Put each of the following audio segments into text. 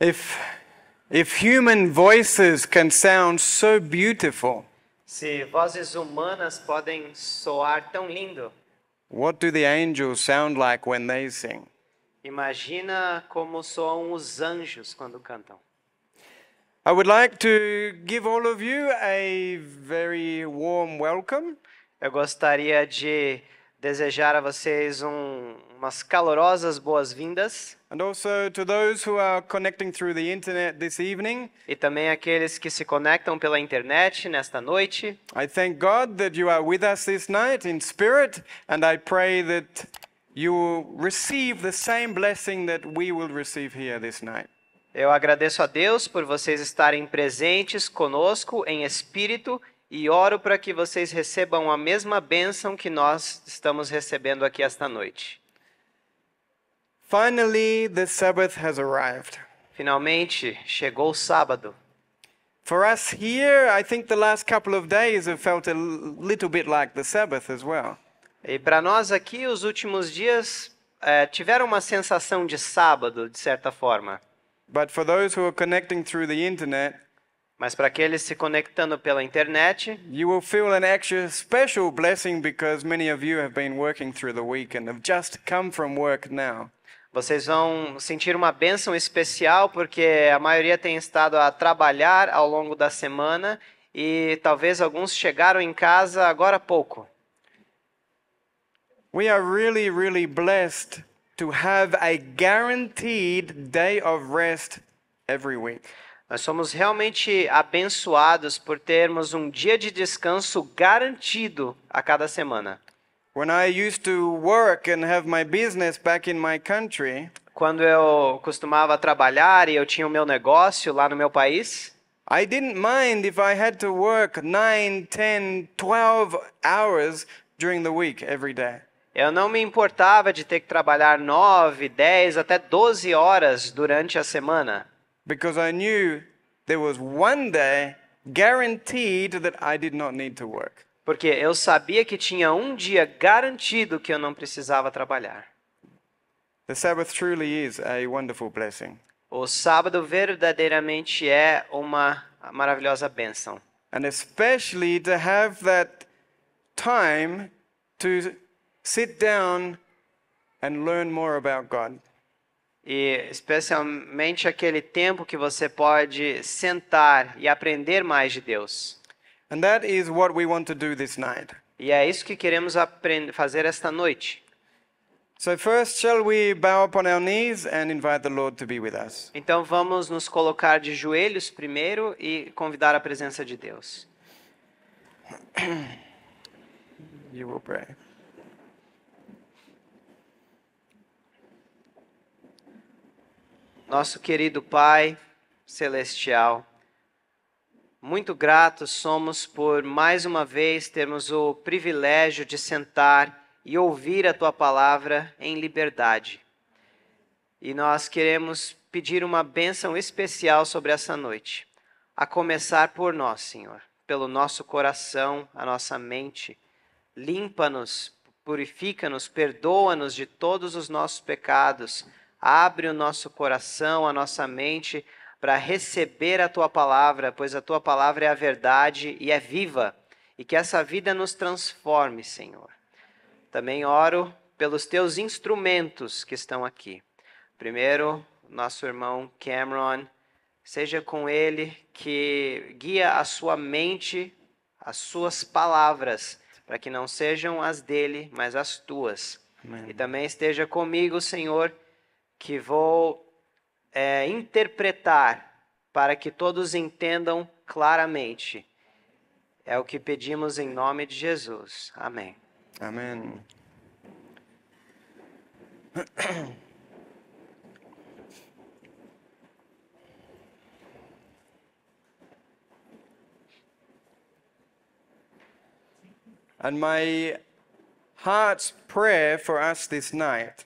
If, if human voices can sound so beautiful, se vozes humanas podem soar tão lindo, what do the angels sound like when they sing? Imagina como soam os anjos quando cantam. I would like to give all of you a very warm welcome. Eu gostaria de desejar a vocês um umas calorosas boas-vindas. E também aqueles que se conectam pela internet nesta noite. I thank God that you are with us this night in spirit and I pray that you receive the same blessing that we will receive here this night. Eu agradeço a Deus por vocês estarem presentes conosco em espírito e oro para que vocês recebam a mesma bênção que nós estamos recebendo aqui esta noite. Finally, the Sabbath has arrived. Finalmente chegou o sábado. For us here, I think the last couple of days have felt a little bit like the Sabbath as well. E para nós aqui, os últimos dias é, eh, tiveram uma sensação de sábado, de certa forma. But for those who are connecting through the internet, mas para aqueles se conectando pela internet, you will feel an extra special blessing because many of you have been working through the week and have just come from work now. Vocês vão sentir uma bênção especial, porque a maioria tem estado a trabalhar ao longo da semana e talvez alguns chegaram em casa agora há pouco. We are really, really blessed to have a guaranteed day of rest every week. Nós somos realmente abençoados por termos um dia de descanso garantido a cada semana. When I used to work and have my business back in my country, quando eu costumava trabalhar e eu tinha o meu negócio lá no meu país, I didn't mind if I had to work 9, 10, 12 hours during the week every day. Eu não me importava de ter que trabalhar 9, 10 até 12 horas durante a semana. Because I knew there was one day guaranteed that I did not need to work porque eu sabia que tinha um dia garantido que eu não precisava trabalhar. The Sabbath truly is a wonderful blessing. O sábado verdadeiramente é uma maravilhosa bênção. And especially to have that time to sit down and learn more about God. E especialmente aquele tempo que você pode sentar e aprender mais de Deus. And that is what we want to do this night. E é isso que queremos fazer esta noite. Então vamos nos colocar de joelhos primeiro e convidar a presença de Deus. You will pray. Nosso querido Pai celestial, muito gratos somos por mais uma vez termos o privilégio de sentar e ouvir a tua palavra em liberdade. E nós queremos pedir uma bênção especial sobre essa noite, a começar por nós, Senhor, pelo nosso coração, a nossa mente. Limpa-nos, purifica-nos, perdoa-nos de todos os nossos pecados. Abre o nosso coração, a nossa mente para receber a tua palavra, pois a tua palavra é a verdade e é viva, e que essa vida nos transforme, Senhor. Também oro pelos teus instrumentos que estão aqui. Primeiro, nosso irmão Cameron, seja com ele que guia a sua mente, as suas palavras, para que não sejam as dele, mas as tuas. Amém. E também esteja comigo, Senhor, que vou é, interpretar para que todos entendam claramente. É o que pedimos em nome de Jesus. Amém. Amém. And my heart's prayer for us this night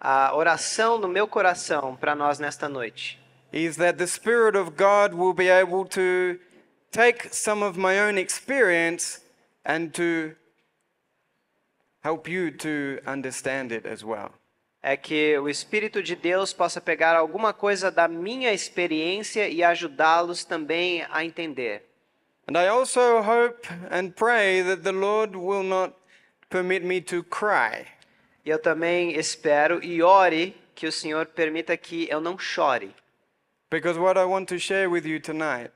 a oração no meu coração para nós nesta noite. Is that the spirit of God will be able to take some of my own experience and to help you to understand it as well. É que o espírito de Deus possa pegar alguma coisa da minha experiência e ajudá-los também a entender. And I also hope and pray that the Lord will not permit me to cry. E eu também espero e ore que o Senhor permita que eu não chore. Because what I want to share with you tonight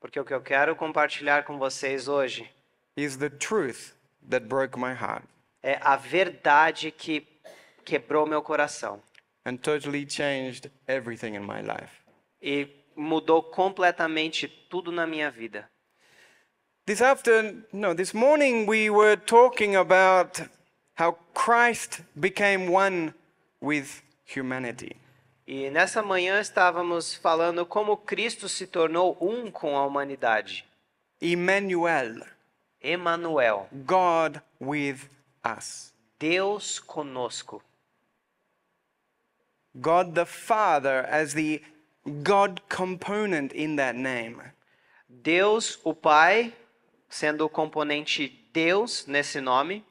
Porque o que eu quero compartilhar com vocês hoje is the truth that broke my heart é a verdade que quebrou meu coração and totally changed everything in my life. e mudou completamente tudo na minha vida. This afternoon, no, this morning we were talking about how Christ became one with humanity. E nessa manhã estávamos falando como Cristo se tornou um com a humanidade. Emmanuel. Emmanuel. God with us. Deus conosco. God the Father as the God component in that name. Deus o Pai sendo o componente Deus nesse nome.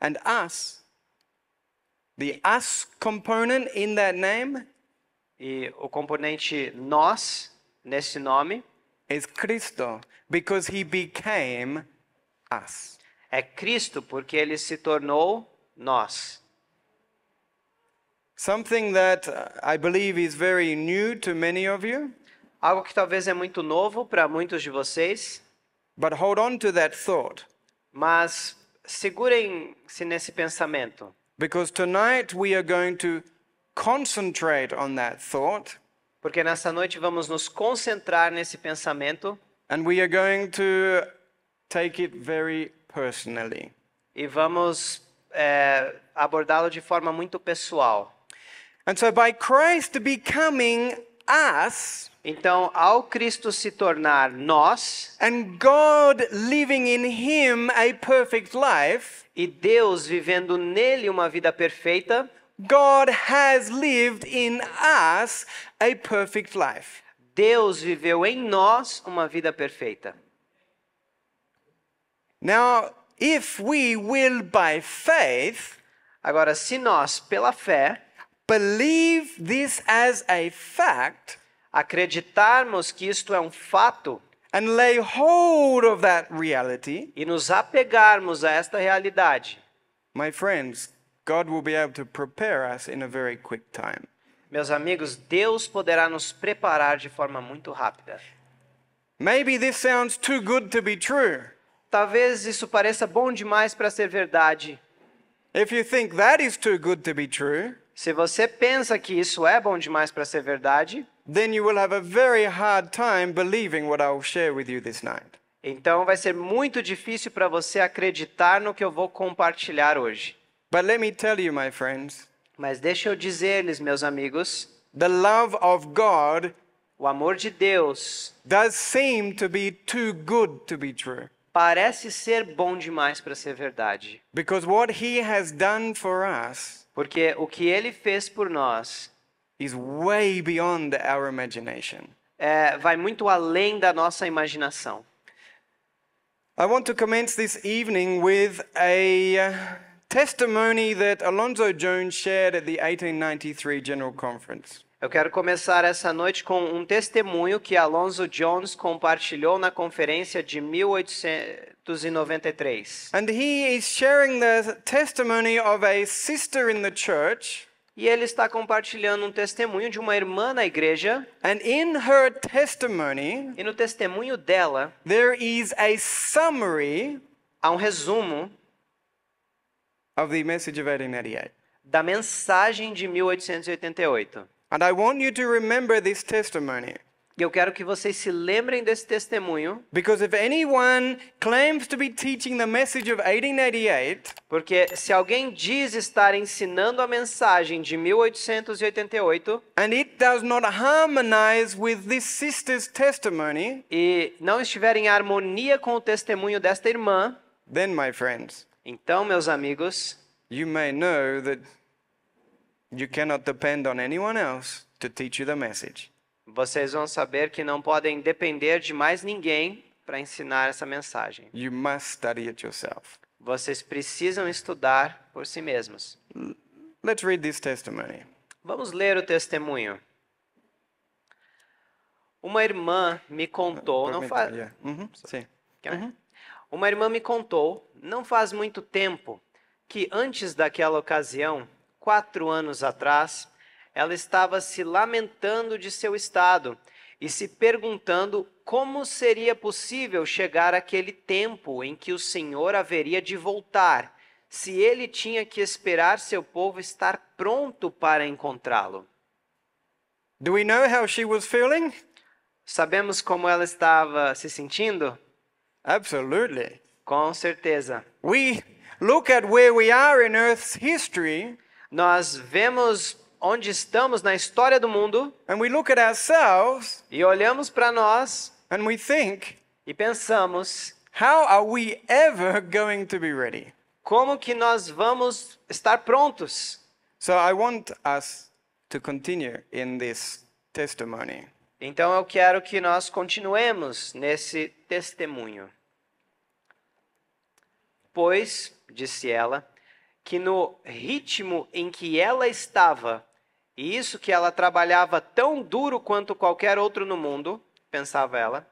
And us, the us component in that name, e o componente nós nesse nome is Cristo because he became us. É Cristo porque ele se tornou nós. Something that uh, I believe is very new to many of you. Algo que talvez é muito novo para muitos de vocês. But hold on to that thought. Mas Segurem-se nesse pensamento. Because tonight we are going to concentrate on that thought. Porque nessa noite vamos nos concentrar nesse pensamento. And we are going to take it very personally. E vamos é, abordá-lo de forma muito pessoal. And so by Christ becoming us. Então, ao Cristo se tornar nós, and God living in him a perfect life, e Deus vivendo nele uma vida perfeita, God has lived in us a perfect life. Deus viveu em nós uma vida perfeita. Now, if we will by faith, agora se nós pela fé believe this as a fact, acreditarmos que isto é um fato, and lay hold of that reality, e nos apegarmos a esta realidade. My friends, God will be able to prepare us in a very quick time. Meus amigos, Deus poderá nos preparar de forma muito rápida. Maybe this sounds too good to be true. Talvez isso pareça bom demais para ser verdade. If you think that is too good to be true, se você pensa que isso é bom demais para ser verdade, then you will have a very hard time believing what I'll share with you this night. Então vai ser muito difícil para você acreditar no que eu vou compartilhar hoje. But let me tell you, my friends, Mas deixa eu dizer-lhes, meus amigos, the love of God o amor de Deus does seem to be too good to be true. Parece ser bom demais para ser verdade. Because what he has done for us porque o que ele fez por nós is way beyond our imagination. É, vai muito além da nossa imaginação. I want to commence this evening with a uh, testimony that Alonzo Jones shared at the 1893 General Conference. Eu quero começar essa noite com um testemunho que Alonso Jones compartilhou na conferência de 1893. And he is sharing the testimony of a sister in the church. E ele está compartilhando um testemunho de uma irmã na igreja. And in her testimony, e no testemunho dela, there is a summary, há um resumo of the message of da mensagem de 1888. And I want you to remember this testimony. eu quero que vocês se lembrem desse testemunho. Because if anyone claims to be teaching the message of 1888, porque se alguém diz estar ensinando a mensagem de 1888, and it does not harmonize with this sister's testimony, e não estiver em harmonia com o testemunho desta irmã, then my friends, então meus amigos, you may know that You cannot depend on anyone else to teach you the message. Vocês vão saber que não podem depender de mais ninguém para ensinar essa mensagem. You must study it yourself. Vocês precisam estudar por si mesmos. Let's read this testimony. Vamos ler o testemunho. Uma irmã me contou, não faz. Yeah. Uh Sim. Uh Uma irmã me contou, não faz muito tempo, que antes daquela ocasião quatro anos atrás, ela estava se lamentando de seu estado e se perguntando como seria possível chegar àquele tempo em que o Senhor haveria de voltar, se ele tinha que esperar seu povo estar pronto para encontrá-lo. Do we know how she was feeling? Sabemos como ela estava se sentindo? Absolutely. Com certeza. We look at where we are in Earth's history nós vemos onde estamos na história do mundo. e olhamos para nós. Think, e pensamos. Como que nós vamos estar prontos? So então eu quero que nós continuemos nesse testemunho. Pois, disse ela, que no ritmo em que ela estava, e isso que ela trabalhava tão duro quanto qualquer outro no mundo, pensava ela,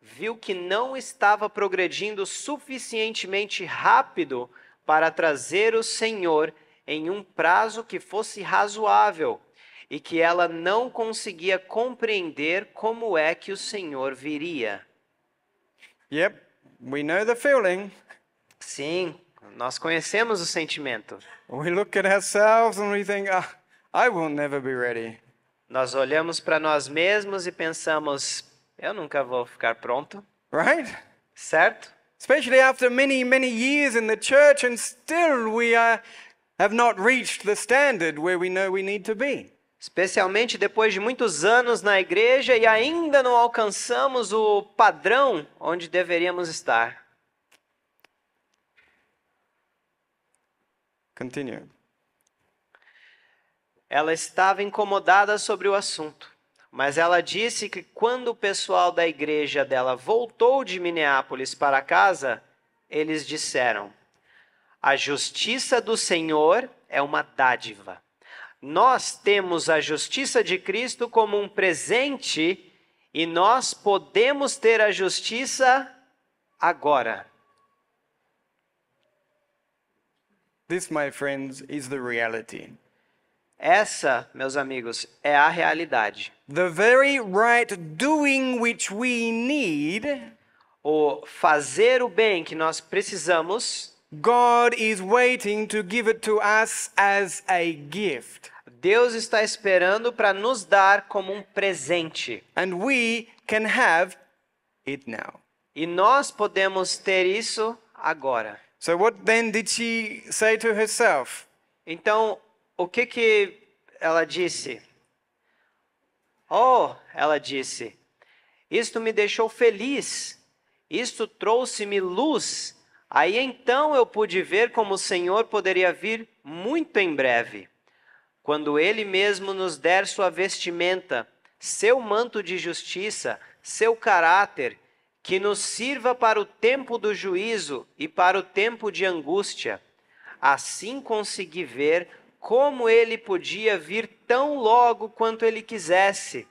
viu que não estava progredindo suficientemente rápido para trazer o Senhor em um prazo que fosse razoável e que ela não conseguia compreender como é que o Senhor viria. Yep, we know the feeling. Sim, nós conhecemos o sentimento. We look at ourselves and we think, ah, I will never be ready. Nós olhamos para nós mesmos e pensamos, eu nunca vou ficar pronto. Right? Certo? Especially after many many years in the church and still we are, have not reached the standard where we know we need to be. Especialmente depois de muitos anos na igreja e ainda não alcançamos o padrão onde deveríamos estar. Continue. Ela estava incomodada sobre o assunto, mas ela disse que quando o pessoal da igreja dela voltou de Minneapolis para casa, eles disseram: A justiça do Senhor é uma dádiva. Nós temos a justiça de Cristo como um presente e nós podemos ter a justiça agora. This, my friends, is the reality. Essa, meus amigos, é a realidade. The very right doing which we need, o fazer o bem que nós precisamos, God is waiting to give it to us as a gift. Deus está esperando para nos dar como um presente. And we can have it now. E nós podemos ter isso agora. So what then did she say to herself? Então, o que que ela disse? Oh, ela disse, isto me deixou feliz, isto trouxe-me luz. Aí então eu pude ver como o Senhor poderia vir muito em breve, quando Ele mesmo nos der sua vestimenta, seu manto de justiça, seu caráter que nos sirva para o tempo do juízo e para o tempo de angústia. Assim consegui ver como ele podia vir tão logo quanto ele quisesse.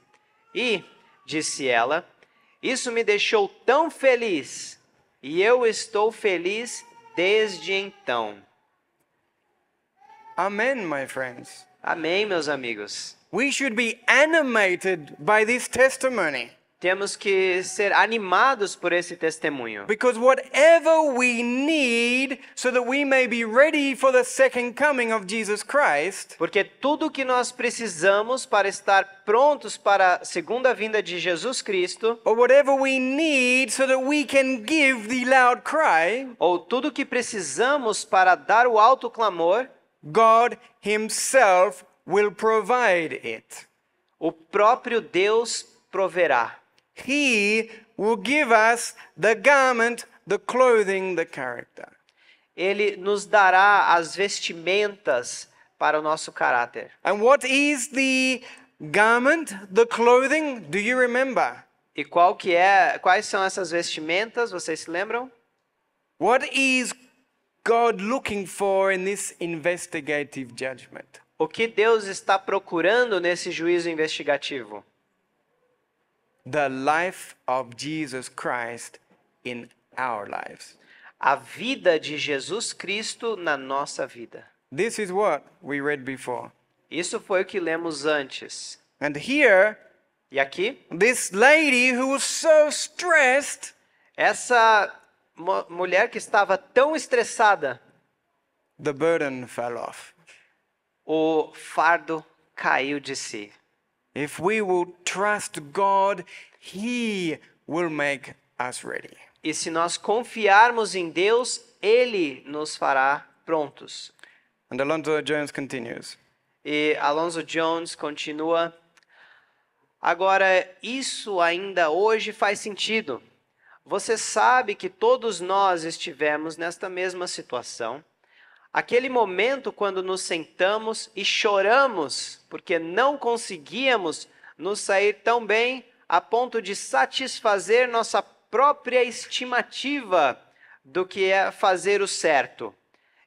E, disse ela, isso me deixou tão feliz, e eu estou feliz desde então. Amém, my friends. Amém, meus amigos. We should be animated by this testimony. Temos que ser animados por esse testemunho. Because whatever we need so that we may be ready for the second coming of Jesus Christ. Porque tudo que nós precisamos para estar prontos para a segunda vinda de Jesus Cristo. Or whatever we need so that we can give the loud cry. Ou tudo que precisamos para dar o alto clamor. God himself will provide it. O próprio Deus proverá. He will give us the garment, the clothing, the character. Ele nos dará as vestimentas para o nosso caráter. And what is the garment, the clothing? Do you remember? E qual que é, quais são essas vestimentas? Vocês se lembram? What is God looking for in this investigative judgment? O que Deus está procurando nesse juízo investigativo? the life of Jesus Christ in our lives. A vida de Jesus Cristo na nossa vida. This is what we read before. Isso foi o que lemos antes. And here, e aqui, this lady who was so stressed, essa mulher que estava tão estressada, the burden fell off. O fardo caiu de si. If we will trust God, he will make us ready. E se nós confiarmos em Deus, ele nos fará prontos. And Alonzo Jones continues. E Alonzo Jones continua Agora, isso ainda hoje faz sentido. Você sabe que todos nós estivemos nesta mesma situação Aquele momento quando nos sentamos e choramos porque não conseguíamos nos sair tão bem a ponto de satisfazer nossa própria estimativa do que é fazer o certo.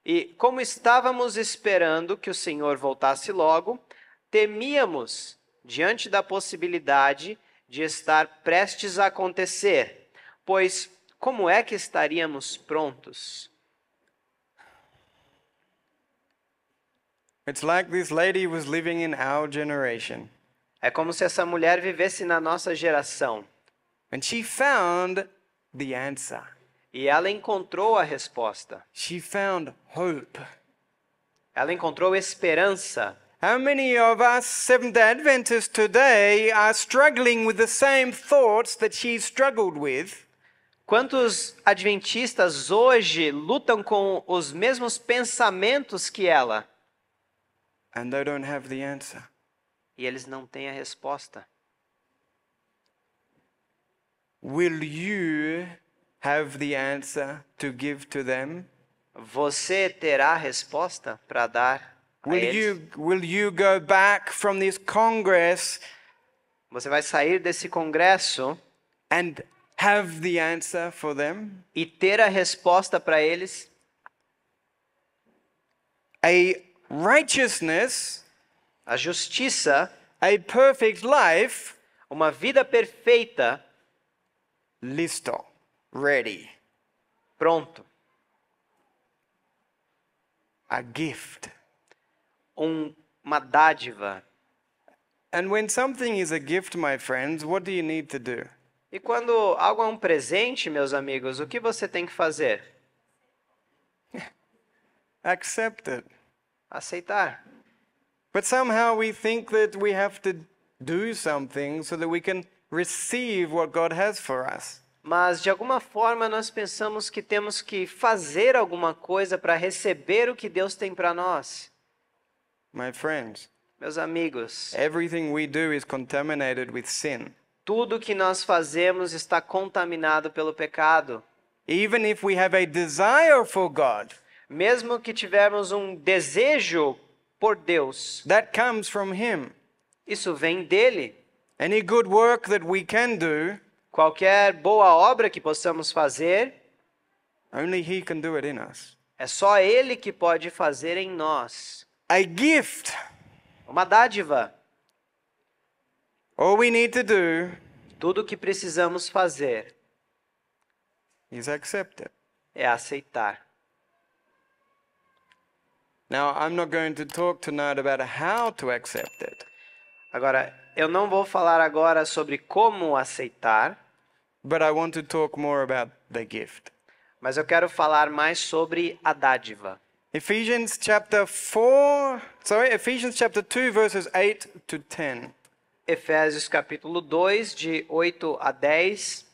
E como estávamos esperando que o Senhor voltasse logo, temíamos diante da possibilidade de estar prestes a acontecer, pois como é que estaríamos prontos? It's like this lady was living in our generation. É como se essa mulher vivesse na nossa geração. And she found the answer. E ela encontrou a resposta. She found hope. Ela encontrou esperança. How many of us Seventh Adventists today are struggling with the same thoughts that she struggled with? Quantos adventistas hoje lutam com os mesmos pensamentos que ela? And they don't have the answer. E eles não têm a resposta. Will you have the answer to give to them? Você terá a resposta para dar a Will eles? you will you go back from this congress Você vai sair desse congresso and have the answer for them? e ter a resposta para eles? A righteousness, a justiça, a perfect life, uma vida perfeita, listo, ready, pronto. A gift, um, uma dádiva. And when something is a gift, my friends, what do you need to do? E quando algo é um presente, meus amigos, o que você tem que fazer? Accept it aceitar. But somehow we think that we have to do something so that we can receive what God has for us. Mas de alguma forma nós pensamos que temos que fazer alguma coisa para receber o que Deus tem para nós. My friends, meus amigos, everything we do is contaminated with sin. Tudo que nós fazemos está contaminado pelo pecado. Even if we have a desire for God mesmo que tivermos um desejo por Deus, that comes from him. Isso vem dele. Any good work that we can do, qualquer boa obra que possamos fazer, only he can do it in us. É só ele que pode fazer em nós. A gift. Uma dádiva. All we need to do Tudo o que precisamos fazer is accept it. é aceitar. Now, I'm not going to talk tonight about how to accept it. Agora, eu não vou falar agora sobre como aceitar. But I want to talk more about the gift. Mas eu quero falar mais sobre a dádiva. Ephesians chapter 4, sorry, Ephesians chapter 2 verses 8 to 10. Efésios capítulo 2 de 8 a 10.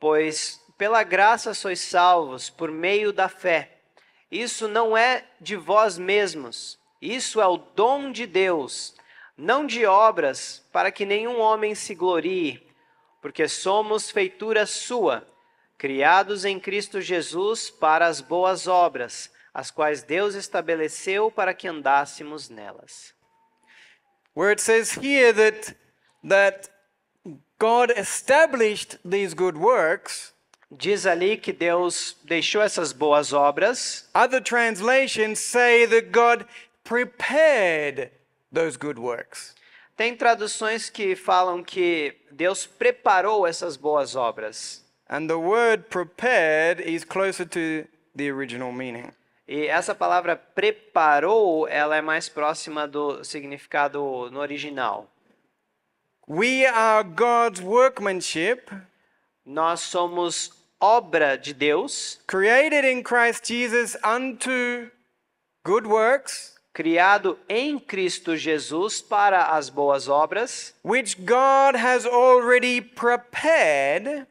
Pois pela graça sois salvos por meio da fé. Isso não é de vós mesmos, isso é o dom de Deus, não de obras, para que nenhum homem se glorie, porque somos feitura sua, criados em Cristo Jesus para as boas obras, as quais Deus estabeleceu para que andássemos nelas. Where it says here that that God established these good works, Diz ali que Deus deixou essas boas obras. Other translations say that God prepared those good works. Tem traduções que falam que Deus preparou essas boas obras. And the word prepared is closer to the original meaning. E essa palavra preparou, ela é mais próxima do significado no original. We are God's workmanship. Nós somos obra de Deus, created in Christ Jesus unto good works, criado em Cristo Jesus para as boas obras, which God has already prepared,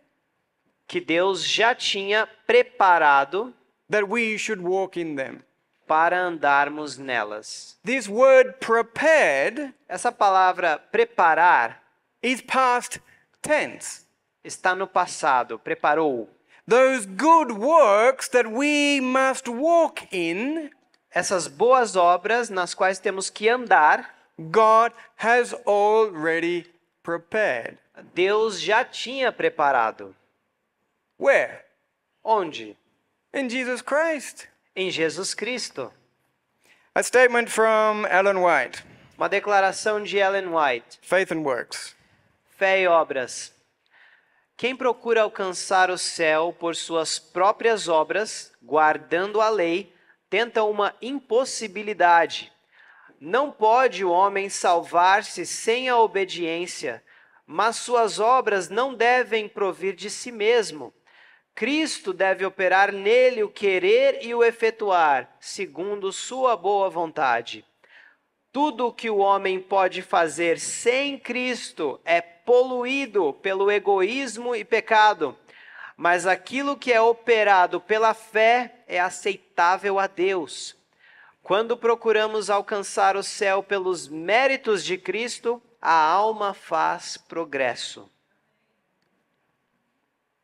que Deus já tinha preparado, that we should walk in them para andarmos nelas. This word prepared, essa palavra preparar, is past tense. Está no passado, preparou. Those good works that we must walk in, essas boas obras nas quais temos que andar, God has already prepared. Deus já tinha preparado. Where? Onde? In Jesus Christ. Em Jesus Cristo. A statement from Ellen White. Uma declaração de Ellen White. Faith and works. Fé e obras. Quem procura alcançar o céu por suas próprias obras, guardando a lei, tenta uma impossibilidade. Não pode o homem salvar-se sem a obediência, mas suas obras não devem provir de si mesmo. Cristo deve operar nele o querer e o efetuar, segundo sua boa vontade. Tudo o que o homem pode fazer sem Cristo é poluído pelo egoísmo e pecado, mas aquilo que é operado pela fé é aceitável a Deus. Quando procuramos alcançar o céu pelos méritos de Cristo, a alma faz progresso.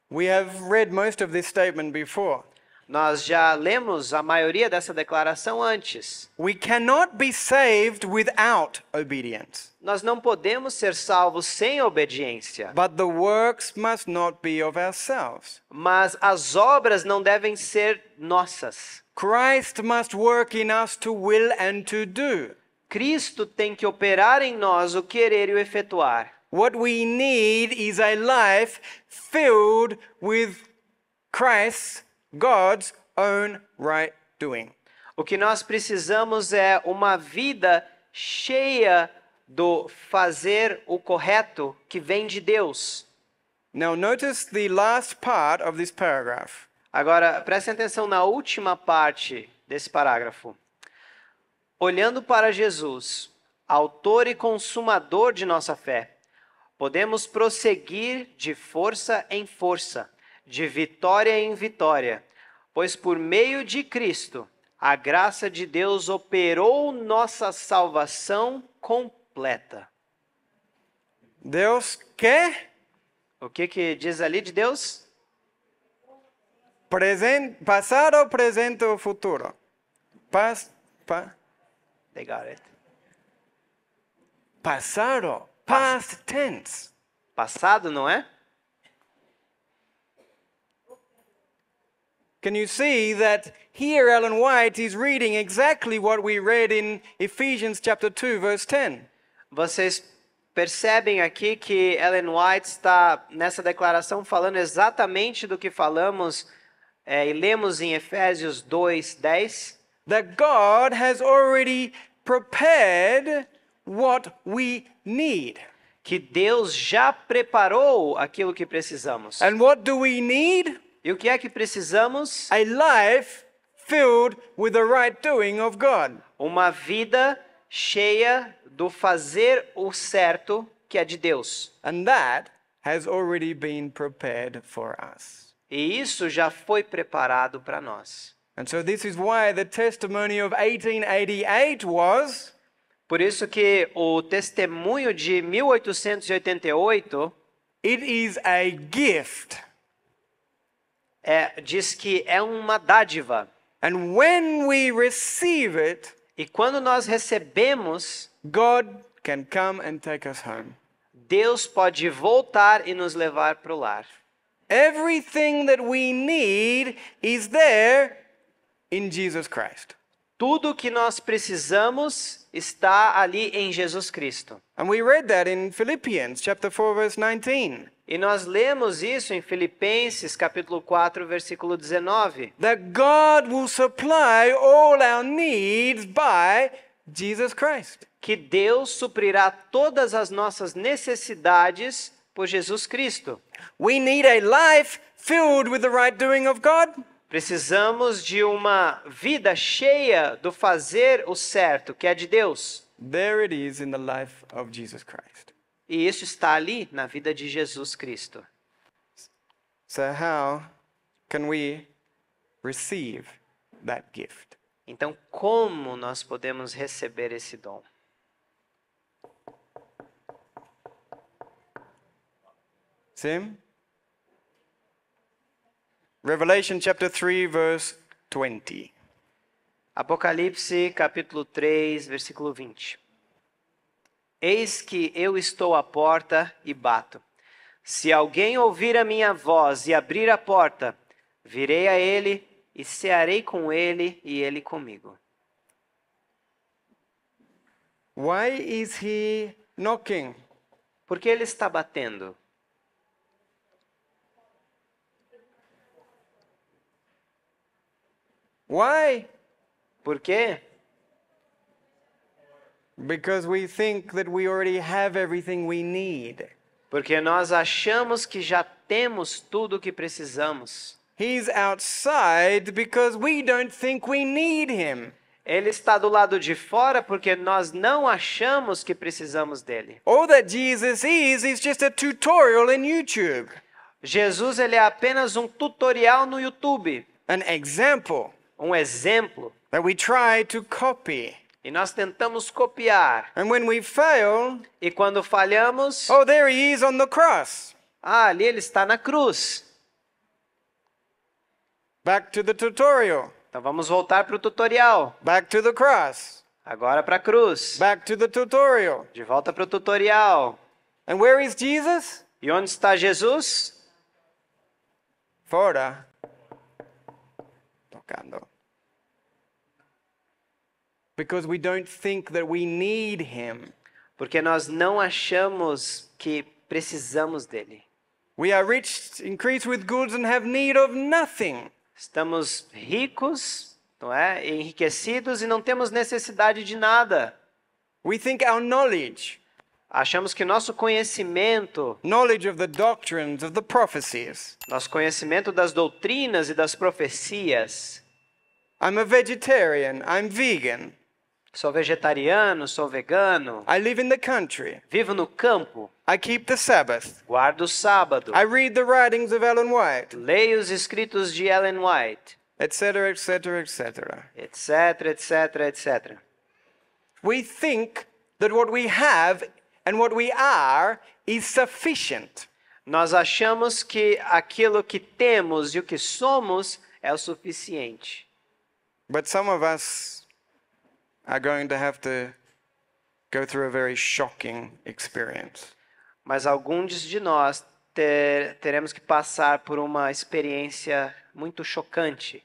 We have read most of this statement before. Nós já lemos a maioria dessa declaração antes. We cannot be saved without obedience. Nós não podemos ser salvos sem obediência. But the works must not be of ourselves. Mas as obras não devem ser nossas. Christ must work in us to will and to do. Cristo tem que operar em nós o querer e o efetuar. What we need is a life filled with Christ God's own right doing. O que nós precisamos é uma vida cheia do fazer o correto que vem de Deus. Now notice the last part of this paragraph. Agora preste atenção na última parte desse parágrafo. Olhando para Jesus, autor e consumador de nossa fé, podemos prosseguir de força em força de vitória em vitória, pois por meio de Cristo, a graça de Deus operou nossa salvação completa. Deus quer? O que que diz ali de Deus? Present, passado, presente ou futuro. Pas, pa. They got it. Passado, past tense. Passado, não é? Can you see that here Ellen White is reading exactly what we read in Ephesians chapter 2 verse 10? Vocês percebem aqui que Ellen White está nessa declaração falando exatamente do que falamos é, e lemos em Efésios 2:10. That God has already prepared what we need. Que Deus já preparou aquilo que precisamos. And what do we need? E o que é que precisamos? A life filled with the right doing of God. Uma vida cheia do fazer o certo que é de Deus. And that has already been prepared for us. E isso já foi preparado para nós. And so this is why the testimony of 1888 was Por isso que o testemunho de 1888 It is a gift é, diz que é uma dádiva. And when we receive it, e quando nós recebemos, God can come and take us home. Deus pode voltar e nos levar para o lar. Everything that we need is there in Jesus Christ. Tudo que nós precisamos está ali em Jesus Cristo. And we read that in Philippians chapter 4 verse 19. E nós lemos isso em Filipenses capítulo 4, versículo 19. That God will supply all our needs by Jesus Christ. Que Deus suprirá todas as nossas necessidades por Jesus Cristo. We need a life filled with the right doing of God. Precisamos de uma vida cheia do fazer o certo, que é de Deus. There it is in the life of Jesus Christ. E isso está ali na vida de Jesus Cristo. So how can we receive that gift? Então, como nós podemos receber esse dom? Sim? Revelation chapter 3 verse 20. Apocalipse capítulo 3, versículo 20. Eis que eu estou à porta e bato. Se alguém ouvir a minha voz e abrir a porta, virei a ele e cearei com ele e ele comigo. Why is he knocking? Por que ele está batendo? Why? Por quê? Because we think that we already have everything we need. Porque nós achamos que já temos tudo o que precisamos. He's outside because we don't think we need him. Ele está do lado de fora porque nós não achamos que precisamos dele. All that Jesus is is just a tutorial in YouTube. Jesus ele é apenas um tutorial no YouTube. An example. Um exemplo. That we try to copy e nós tentamos copiar. And when we fail, e quando falhamos, oh, there he is on the cross. Ah, ali ele está na cruz. Back to the tutorial. Então vamos voltar para o tutorial. Back to the cross. Agora para a cruz. Back to the tutorial. De volta para o tutorial. And where is Jesus? E onde está Jesus? Fora. Tocando. Because we don't think that we need him. Porque nós não achamos que precisamos dele. We are rich, increased with goods and have need of nothing. Estamos ricos, não é? Enriquecidos e não temos necessidade de nada. We think our knowledge Achamos que nosso conhecimento, knowledge of the doctrines of the prophecies, nosso conhecimento das doutrinas e das profecias. I'm a vegetarian, I'm vegan. Sou vegetariano, sou vegano. I live in the country. Vivo no campo. I keep the Sabbath. Guardo o sábado. I read the writings of Ellen White. Leio os escritos de Ellen White. Etc, etc, etc. Etc, etc, etc. We think that what we have and what we are is sufficient. Nós achamos que aquilo que temos e o que somos é o suficiente. But some of us are going to have to go through a very shocking experience. Mas alguns de nós ter, teremos que passar por uma experiência muito chocante.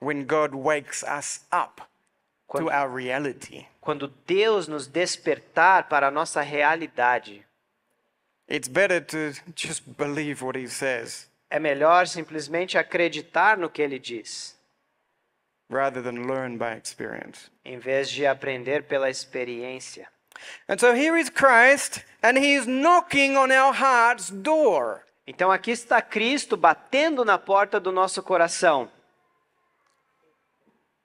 When God wakes us up quando, to our reality. Quando Deus nos despertar para a nossa realidade. It's better to just believe what he says. É melhor simplesmente acreditar no que ele diz rather than learn by experience. Em vez de aprender pela experiência. And so here is Christ and he is knocking on our heart's door. Então aqui está Cristo batendo na porta do nosso coração.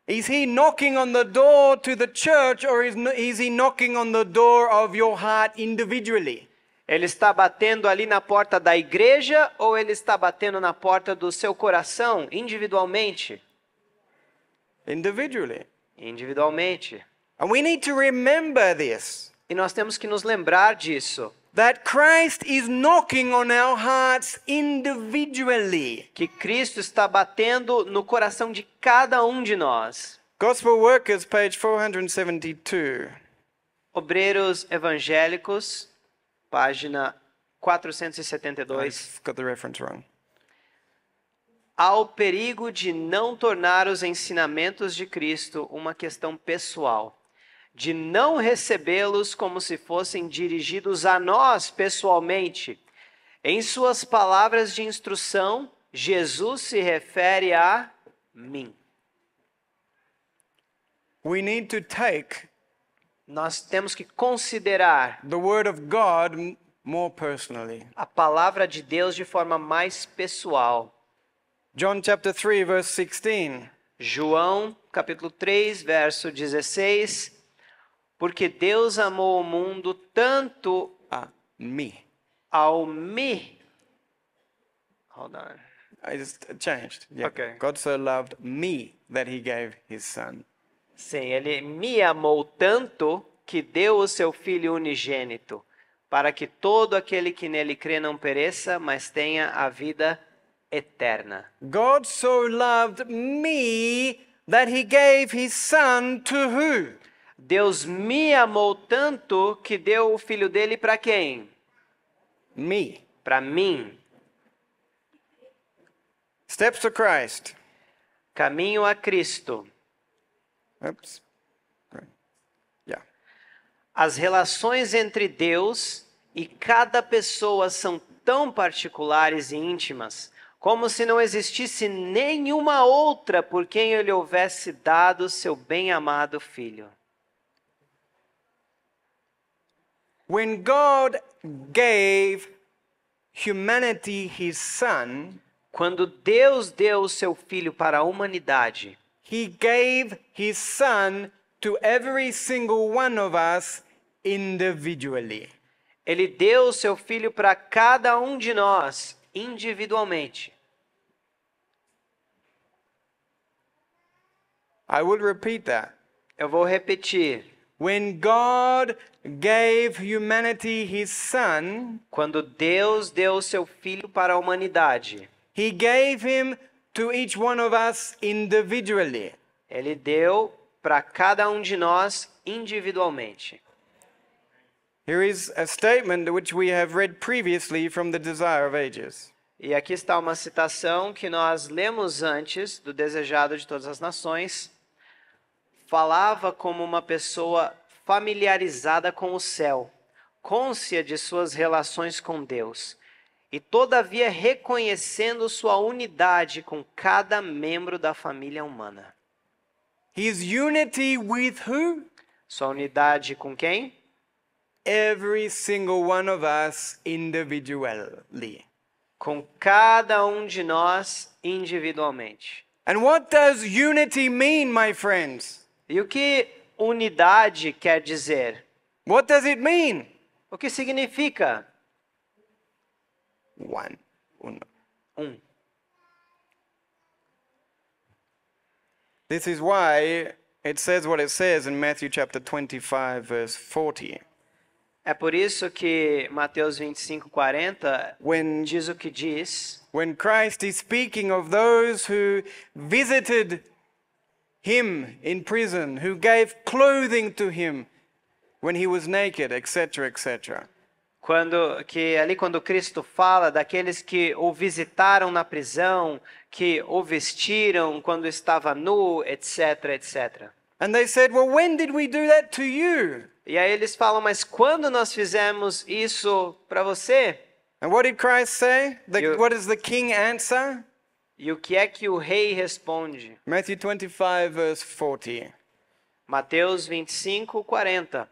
Is he knocking on the door to the church or is, is he knocking on the door of your heart individually? Ele está batendo ali na porta da igreja ou ele está batendo na porta do seu coração individualmente? individually. Individualmente. And we need to remember this. E nós temos que nos lembrar disso. That Christ is knocking on our hearts individually. Que Cristo está batendo no coração de cada um de nós. Gospel Workers, page 472. Obreiros Evangélicos, página 472. I've got the reference wrong há o perigo de não tornar os ensinamentos de Cristo uma questão pessoal, de não recebê-los como se fossem dirigidos a nós pessoalmente. Em suas palavras de instrução, Jesus se refere a mim. We need to take nós temos que considerar the word of God more personally. A palavra de Deus de forma mais pessoal. John chapter 3 verse 16. João capítulo 3 verso 16. Porque Deus amou o mundo tanto a me. Ao me. Hold on. I just changed. Yeah. Okay. God so loved me that he gave his son. Sim, ele me amou tanto que deu o seu filho unigênito, para que todo aquele que nele crê não pereça, mas tenha a vida eterna eterna. God so loved me that he gave his son to who? Deus me amou tanto que deu o filho dele para quem? Me. Para mim. Steps to Christ. Caminho a Cristo. Oops. Yeah. As relações entre Deus e cada pessoa são tão particulares e íntimas como se não existisse nenhuma outra por quem ele houvesse dado seu bem-amado filho. When God gave humanity his son, quando Deus deu o seu filho para a humanidade, he gave his son to every single one of us individually. Ele deu o seu filho para cada um de nós individualmente. I will repeat that. Eu vou repetir. When God gave humanity his son, quando Deus deu seu filho para a humanidade, he gave him to each one of us individually. Ele deu para cada um de nós individualmente. Here is a statement which we have read previously from the Desire of Ages. E aqui está uma citação que nós lemos antes do Desejado de Todas as Nações. Falava como uma pessoa familiarizada com o céu, côncia de suas relações com Deus, e todavia reconhecendo sua unidade com cada membro da família humana. His unity with who? Sua unidade com quem? every single one of us individually. Com cada um de nós individualmente. And what does unity mean, my friends? E o que unidade quer dizer? What does it mean? O que significa? One. Uno. Um. This is why it says what it says in Matthew chapter 25 verse 40. É por isso que Mateus 25:40 when diz o que diz. When Christ is speaking of those who visited him in prison, who gave clothing to him when he was naked, etc, etc. Quando que ali quando Cristo fala daqueles que o visitaram na prisão, que o vestiram quando estava nu, etc, etc. And they said, "Well, when did we do that to you?" E aí eles falam, mas quando nós fizemos isso para você? And what did Christ say? The, what is the king answer? E o que é que o rei responde? Matthew 25 verse 40. Mateus 25, 40.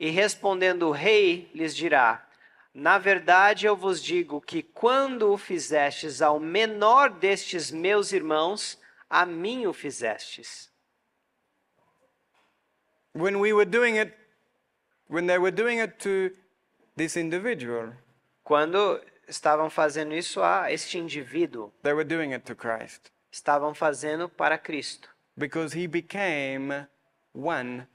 E respondendo o rei lhes dirá: Na verdade eu vos digo que quando o fizestes ao menor destes meus irmãos, a mim o fizestes. When we were doing it When they were doing it to this individual, quando estavam fazendo isso a este indivíduo, they were doing it to Christ. Estavam fazendo para Cristo. Because he became one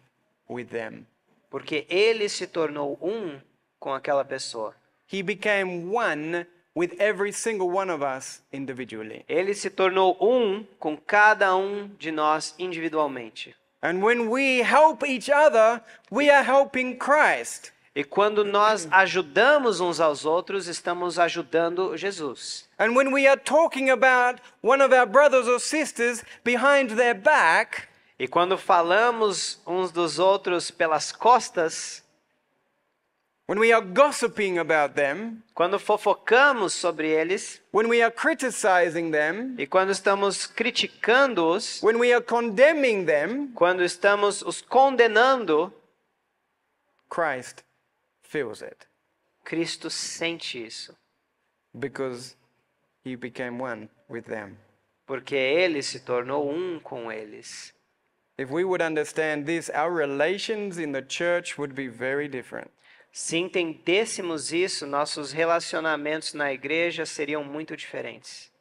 with them. Porque ele se tornou um com aquela pessoa. He became one with every single one of us individually. Ele se tornou um com cada um de nós individualmente. And when we help each other, we are helping Christ. E quando nós ajudamos uns aos outros, estamos ajudando Jesus. And when we are talking about one of our brothers or sisters behind their back, e quando falamos uns dos outros pelas costas, When we are gossiping about them, quando fofocamos sobre eles, when we are criticizing them, e quando estamos criticando-os, when we are condemning them, quando estamos os condenando, Christ feels it. Cristo sente isso. Because he became one with them. Porque ele se tornou um com eles. If we would understand this, our relations in the church would be very different. Se entendêssemos isso, nossos relacionamentos na igreja seriam muito diferentes.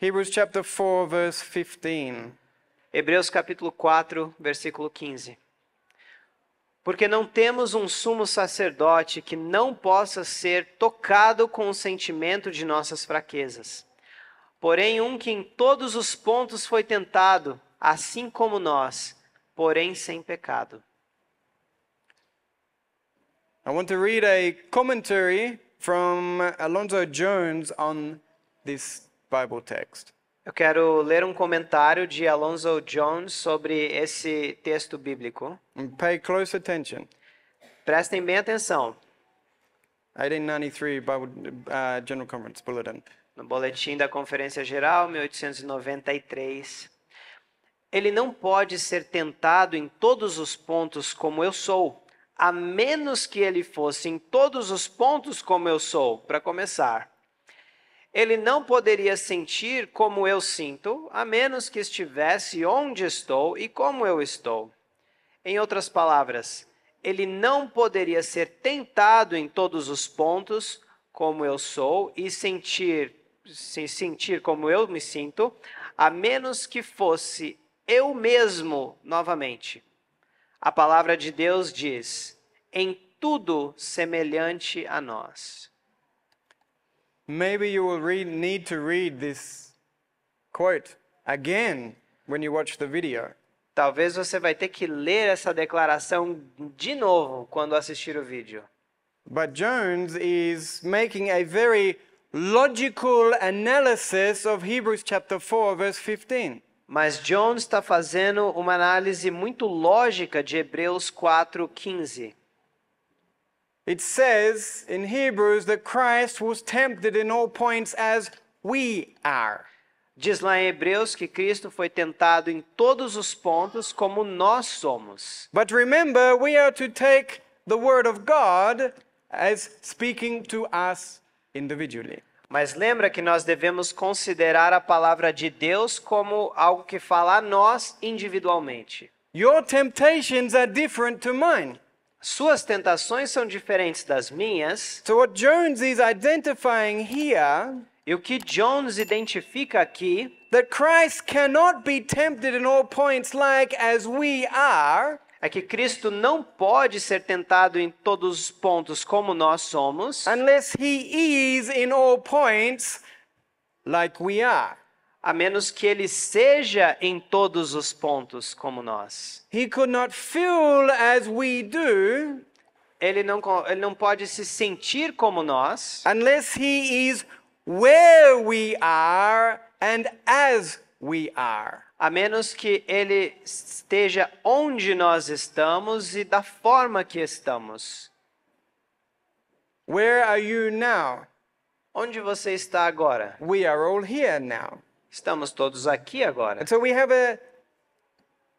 Hebrews chapter 4 verse 15. Hebreus capítulo 4, versículo 15. Porque não temos um sumo sacerdote que não possa ser tocado com o sentimento de nossas fraquezas. Porém, um que em todos os pontos foi tentado, assim como nós, porém sem pecado. I want to read a commentary from Alonzo Jones on this Bible text. Eu quero ler um comentário de Alonzo Jones sobre esse texto bíblico. And pay close attention. Prestem bem atenção. 1893 Bible uh, General Conference Bulletin. No boletim da Conferência Geral 1893. Ele não pode ser tentado em todos os pontos como eu sou a menos que ele fosse em todos os pontos como eu sou, para começar. Ele não poderia sentir como eu sinto, a menos que estivesse onde estou e como eu estou. Em outras palavras, ele não poderia ser tentado em todos os pontos como eu sou e sentir se sentir como eu me sinto, a menos que fosse eu mesmo novamente. A palavra de Deus diz: em tudo semelhante a nós. Maybe you will read, need to read this quote again when you watch the video. Talvez você vai ter que ler essa declaração de novo quando assistir o vídeo. But Jones is making a very logical analysis of Hebrews chapter 4 verse 15. Mas Jones está fazendo uma análise muito lógica de Hebreus 4:15. It says in Hebrews that Christ was tempted in all points as we are. Diz lá em Hebreus que Cristo foi tentado em todos os pontos como nós somos. But remember, we are to take the word of God as speaking to us individually. Mas lembra que nós devemos considerar a palavra de Deus como algo que fala a nós individualmente. Your temptations are different to mine. Suas tentações são diferentes das minhas. So what Jones is identifying here e o que Jones identifica aqui that Christ cannot be tempted in all points like as we are é que Cristo não pode ser tentado em todos os pontos como nós somos unless he is in all points like we are a menos que ele seja em todos os pontos como nós. He could not feel as we do. Ele não ele não pode se sentir como nós. Unless he is where we are and as we are. A menos que ele esteja onde nós estamos e da forma que estamos. Where are you now? Onde você está agora? We are all here now. Estamos todos aqui agora. And so we have a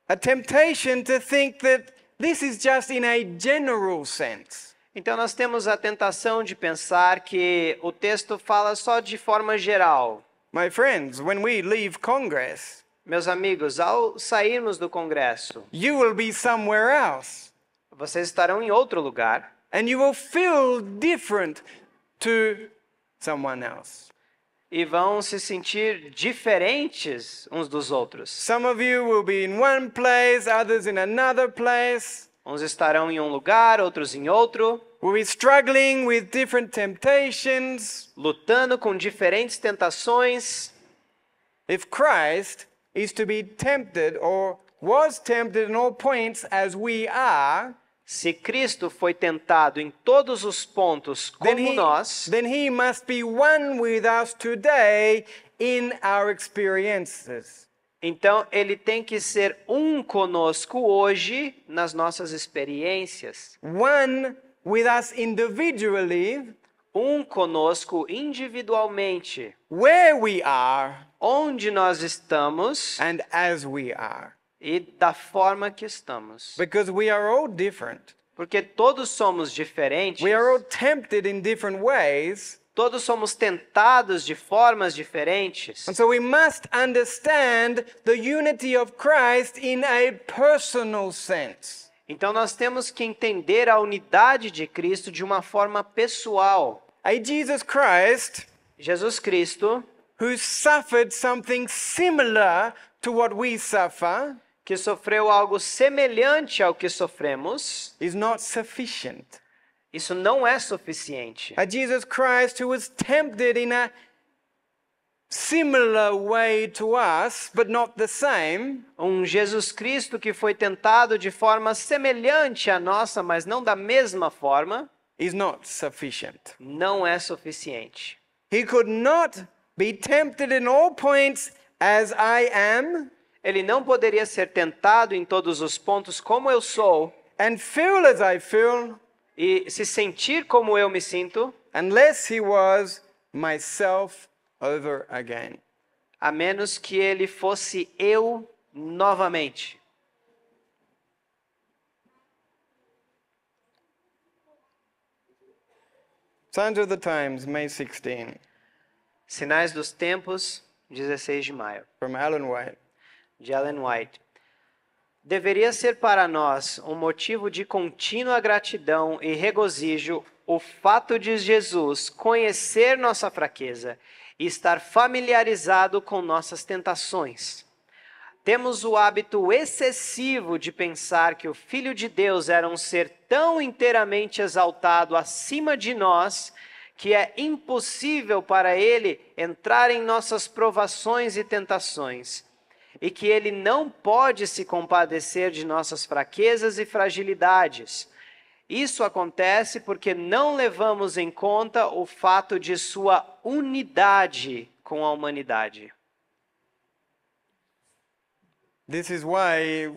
a temptation to think that this is just in a general sense. Então nós temos a tentação de pensar que o texto fala só de forma geral. My friends, when we leave Congress, meus amigos, ao sairmos do Congresso, you will be somewhere else. Vocês estarão em outro lugar. And you will feel different to someone else e vão se sentir diferentes uns dos outros. Some of you will be in one place, others in another place. Uns estarão em um lugar, outros em outro. We'll be struggling with different temptations. Lutando com diferentes tentações. If Christ is to be tempted or was tempted in all points as we are, se Cristo foi tentado em todos os pontos como then he, nós, then he must be one with us today in our experiences. Então ele tem que ser um conosco hoje nas nossas experiências. One with us individually, um conosco individualmente. Where we are, onde nós estamos and as we are e da forma que estamos. Because we are all different. Porque todos somos diferentes. We are all tempted in different ways. Todos somos tentados de formas diferentes. And so we must understand the unity of Christ in a personal sense. Então nós temos que entender a unidade de Cristo de uma forma pessoal. A Jesus Christ, Jesus Cristo, who suffered something similar to what we suffer, que sofreu algo semelhante ao que sofremos, is not sufficient. Isso não é suficiente. A Jesus Christ who was tempted in a similar way to us, but not the same. Um Jesus Cristo que foi tentado de forma semelhante à nossa, mas não da mesma forma, is not sufficient. Não é suficiente. He could not be tempted in all points as I am. Ele não poderia ser tentado em todos os pontos como eu sou. And feel as I feel. E se sentir como eu me sinto. Unless he was myself over again. A menos que ele fosse eu novamente. Signs of the Times, May 16. Sinais dos Tempos, 16 de maio. From Alan White de Ellen White, deveria ser para nós um motivo de contínua gratidão e regozijo o fato de Jesus conhecer nossa fraqueza e estar familiarizado com nossas tentações. Temos o hábito excessivo de pensar que o Filho de Deus era um ser tão inteiramente exaltado acima de nós que é impossível para ele entrar em nossas provações e tentações e que ele não pode se compadecer de nossas fraquezas e fragilidades. Isso acontece porque não levamos em conta o fato de sua unidade com a humanidade. This is why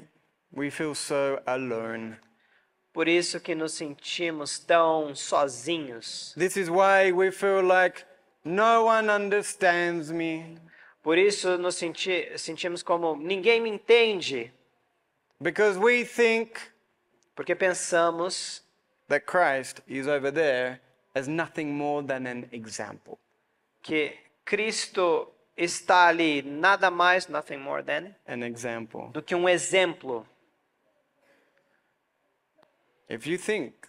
we feel so alone. Por isso que nos sentimos tão sozinhos. This is why we feel like no one understands me. Por isso nos senti sentimos como ninguém me entende. Because we think porque pensamos that Christ is over there as nothing more than an example. Que Cristo está ali nada mais, nothing more than an example. Do que um exemplo. If you think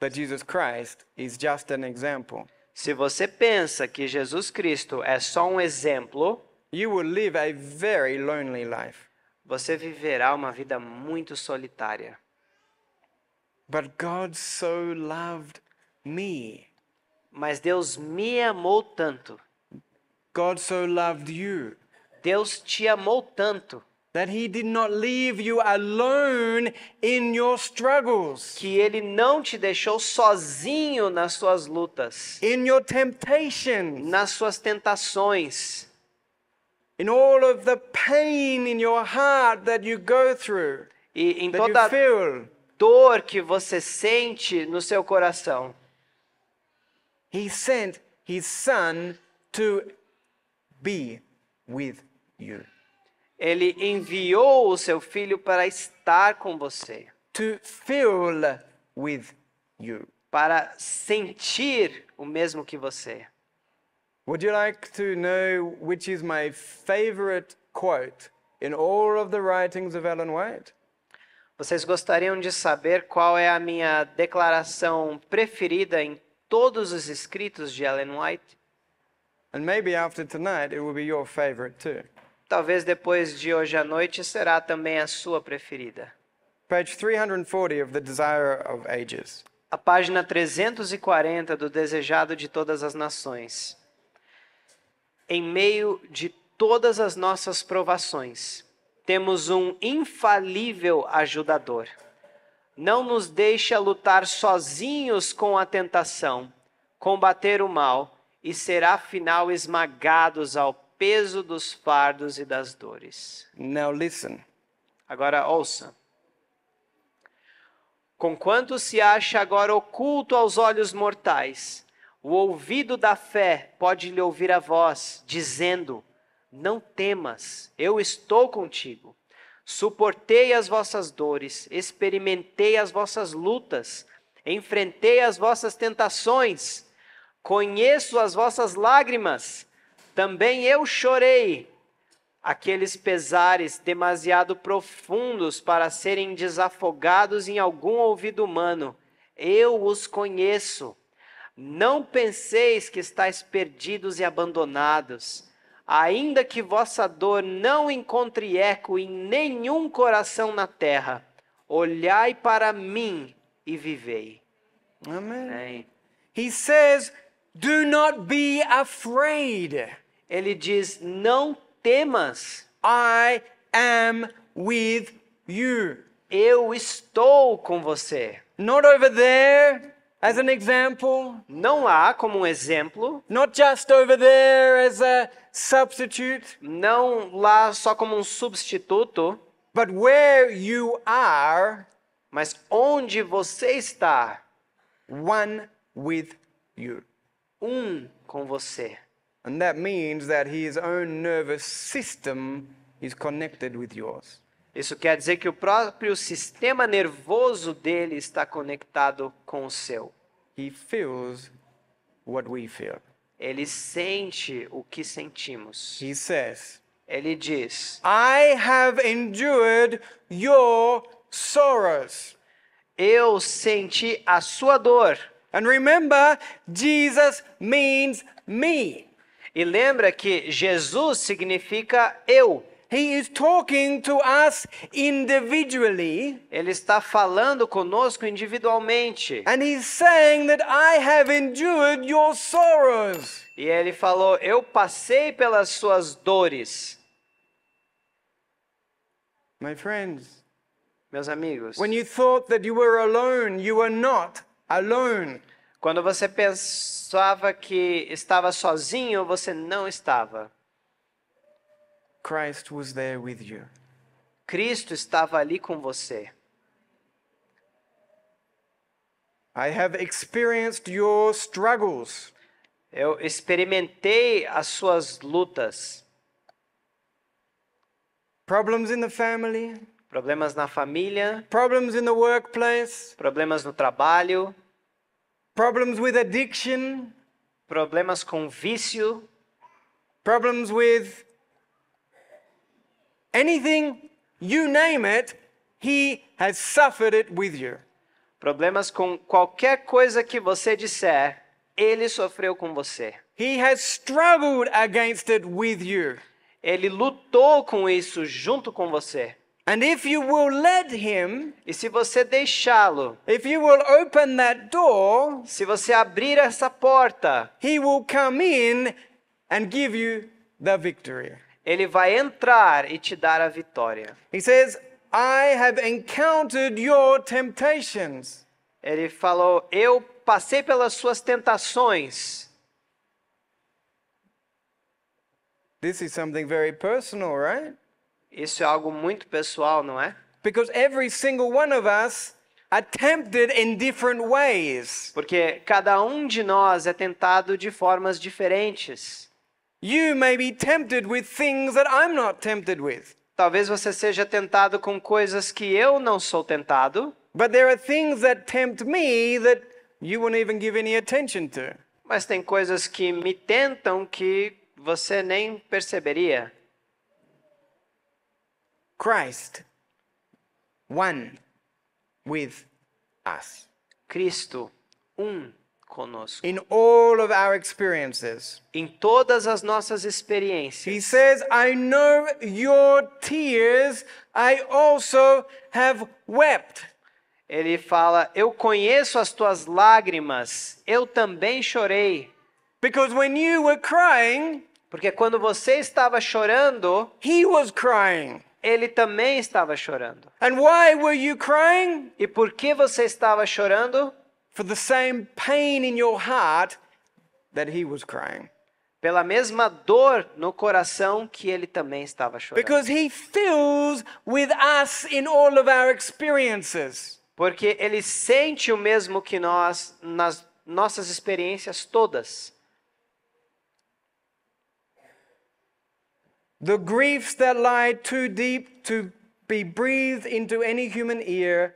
that Jesus Christ is just an example. Se você pensa que Jesus Cristo é só um exemplo, You will live a very lonely life. Você viverá uma vida muito solitária. But God so loved me. Mas Deus me amou tanto. God so loved you. Deus te amou tanto. That he did not leave you alone in your struggles. Que ele não te deixou sozinho nas suas lutas. In your temptations. Nas suas tentações in all of the pain in your heart that you go through, e em toda a dor que você sente no seu coração. He sent his son to be with you. Ele enviou o seu filho para estar com você. To feel with you. Para sentir o mesmo que você. Would you like to know which is my favorite quote in all of the writings of Ellen White? Vocês gostariam de saber qual é a minha declaração preferida em todos os escritos de Ellen White? And maybe after tonight it will be your favorite too. Talvez depois de hoje à noite será também a sua preferida. Page 340 of The Desire of Ages. A página 340 do Desejado de Todas as Nações em meio de todas as nossas provações, temos um infalível ajudador. Não nos deixa lutar sozinhos com a tentação, combater o mal e ser afinal esmagados ao peso dos fardos e das dores. Now listen. Agora ouça. Conquanto se acha agora oculto aos olhos mortais, o ouvido da fé pode lhe ouvir a voz, dizendo: Não temas, eu estou contigo. Suportei as vossas dores, experimentei as vossas lutas, enfrentei as vossas tentações, conheço as vossas lágrimas, também eu chorei. Aqueles pesares demasiado profundos para serem desafogados em algum ouvido humano, eu os conheço não penseis que estáis perdidos e abandonados, ainda que vossa dor não encontre eco em nenhum coração na terra. Olhai para mim e vivei. Amém. Amém. He says, do not be afraid. Ele diz, não temas. I am with you. Eu estou com você. Not over there. As an example, não como um exemplo. Not just over there as a substitute. Não lá só como um substituto. But where you are, mas onde você está, one with you. Um com você. And that means that his own nervous system is connected with yours. Isso quer dizer que o próprio sistema nervoso dele está conectado com o seu. He feels what we feel. Ele sente o que sentimos. He says, ele diz: I have endured your sorrows. Eu senti a sua dor. And remember, Jesus means me. E lembra que Jesus significa eu. He is talking to us individually. Ele está falando conosco individualmente. And he's saying that I have endured your sorrows. E ele falou: Eu passei pelas suas dores. My friends, meus amigos. When you thought that you were alone, you were not alone. Quando você pensava que estava sozinho, você não estava. Christ was there with you. Cristo estava ali com você. I have experienced your struggles. Eu experimentei as suas lutas. Problems in the family. Problemas na família. Problems in the workplace. Problemas no trabalho. Problems with addiction. Problemas com vício. Problems with Anything, you name it, he has suffered it with you. Problemas com qualquer coisa que você disser, ele sofreu com você. He has struggled against it with you. Ele lutou com isso junto com você. And if you will let him, e se você deixá-lo, if you will open that door, se você abrir essa porta, he will come in and give you the victory. Ele vai entrar e te dar a vitória. He says, I have encountered your temptations. Ele falou: Eu passei pelas suas tentações. This is something very personal, right? Isso é algo muito pessoal, não é? Because every single one of us in different ways. Porque cada um de nós é tentado de formas diferentes. You may be tempted with things that I'm not tempted with. Talvez você seja tentado com coisas que eu não sou tentado. But there are things that tempt me that you won't even give any attention to. Mas tem coisas que me tentam que você nem perceberia. Christ one with us. Cristo um conosco. In all of our experiences. Em todas as nossas experiências. He says, I know your tears, I also have wept. Ele fala, eu conheço as tuas lágrimas, eu também chorei. Because when you were crying, porque quando você estava chorando, he was crying ele também estava chorando. E por que você estava chorando? for the same pain in your heart that he was crying. Pela mesma dor no coração que ele também estava chorando. Because he feels with us in all of our experiences. Porque ele sente o mesmo que nós nas nossas experiências todas. The griefs that lie too deep to be breathed into any human ear,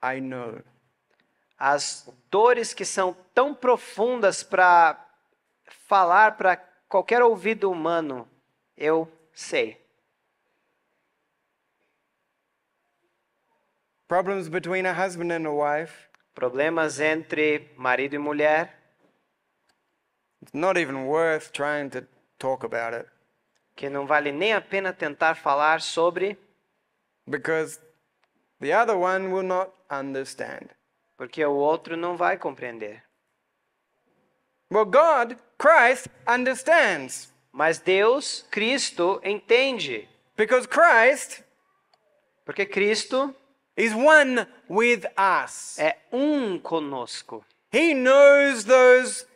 I know. As dores que são tão profundas para falar para qualquer ouvido humano, eu sei. Problems between a husband and a wife. Problemas entre marido e mulher. It's not even worth trying to talk about it. Que não vale nem a pena tentar falar sobre. Because the other one will not understand porque o outro não vai compreender. Well, God, Christ, understands. Mas Deus, Cristo, entende. Because Christ porque Cristo is one with us. É um conosco. He knows those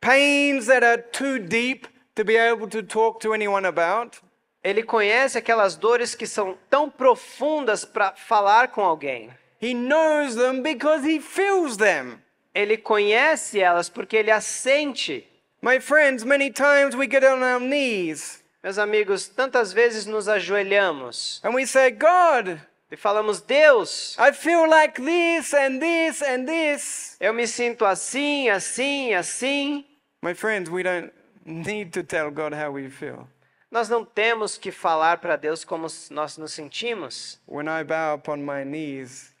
pains that are too deep to be able to talk to anyone about. Ele conhece aquelas dores que são tão profundas para falar com alguém. He knows them because he feels them. Ele conhece elas porque ele as sente. My friends, many times we get on our knees. Meus amigos, tantas vezes nos ajoelhamos. And we say, God, e falamos Deus. I feel like this and this and this. Eu me sinto assim, assim, assim. My friends, we don't need to tell God how we feel. Nós não temos que falar para Deus como nós nos sentimos. When I bow upon my knees,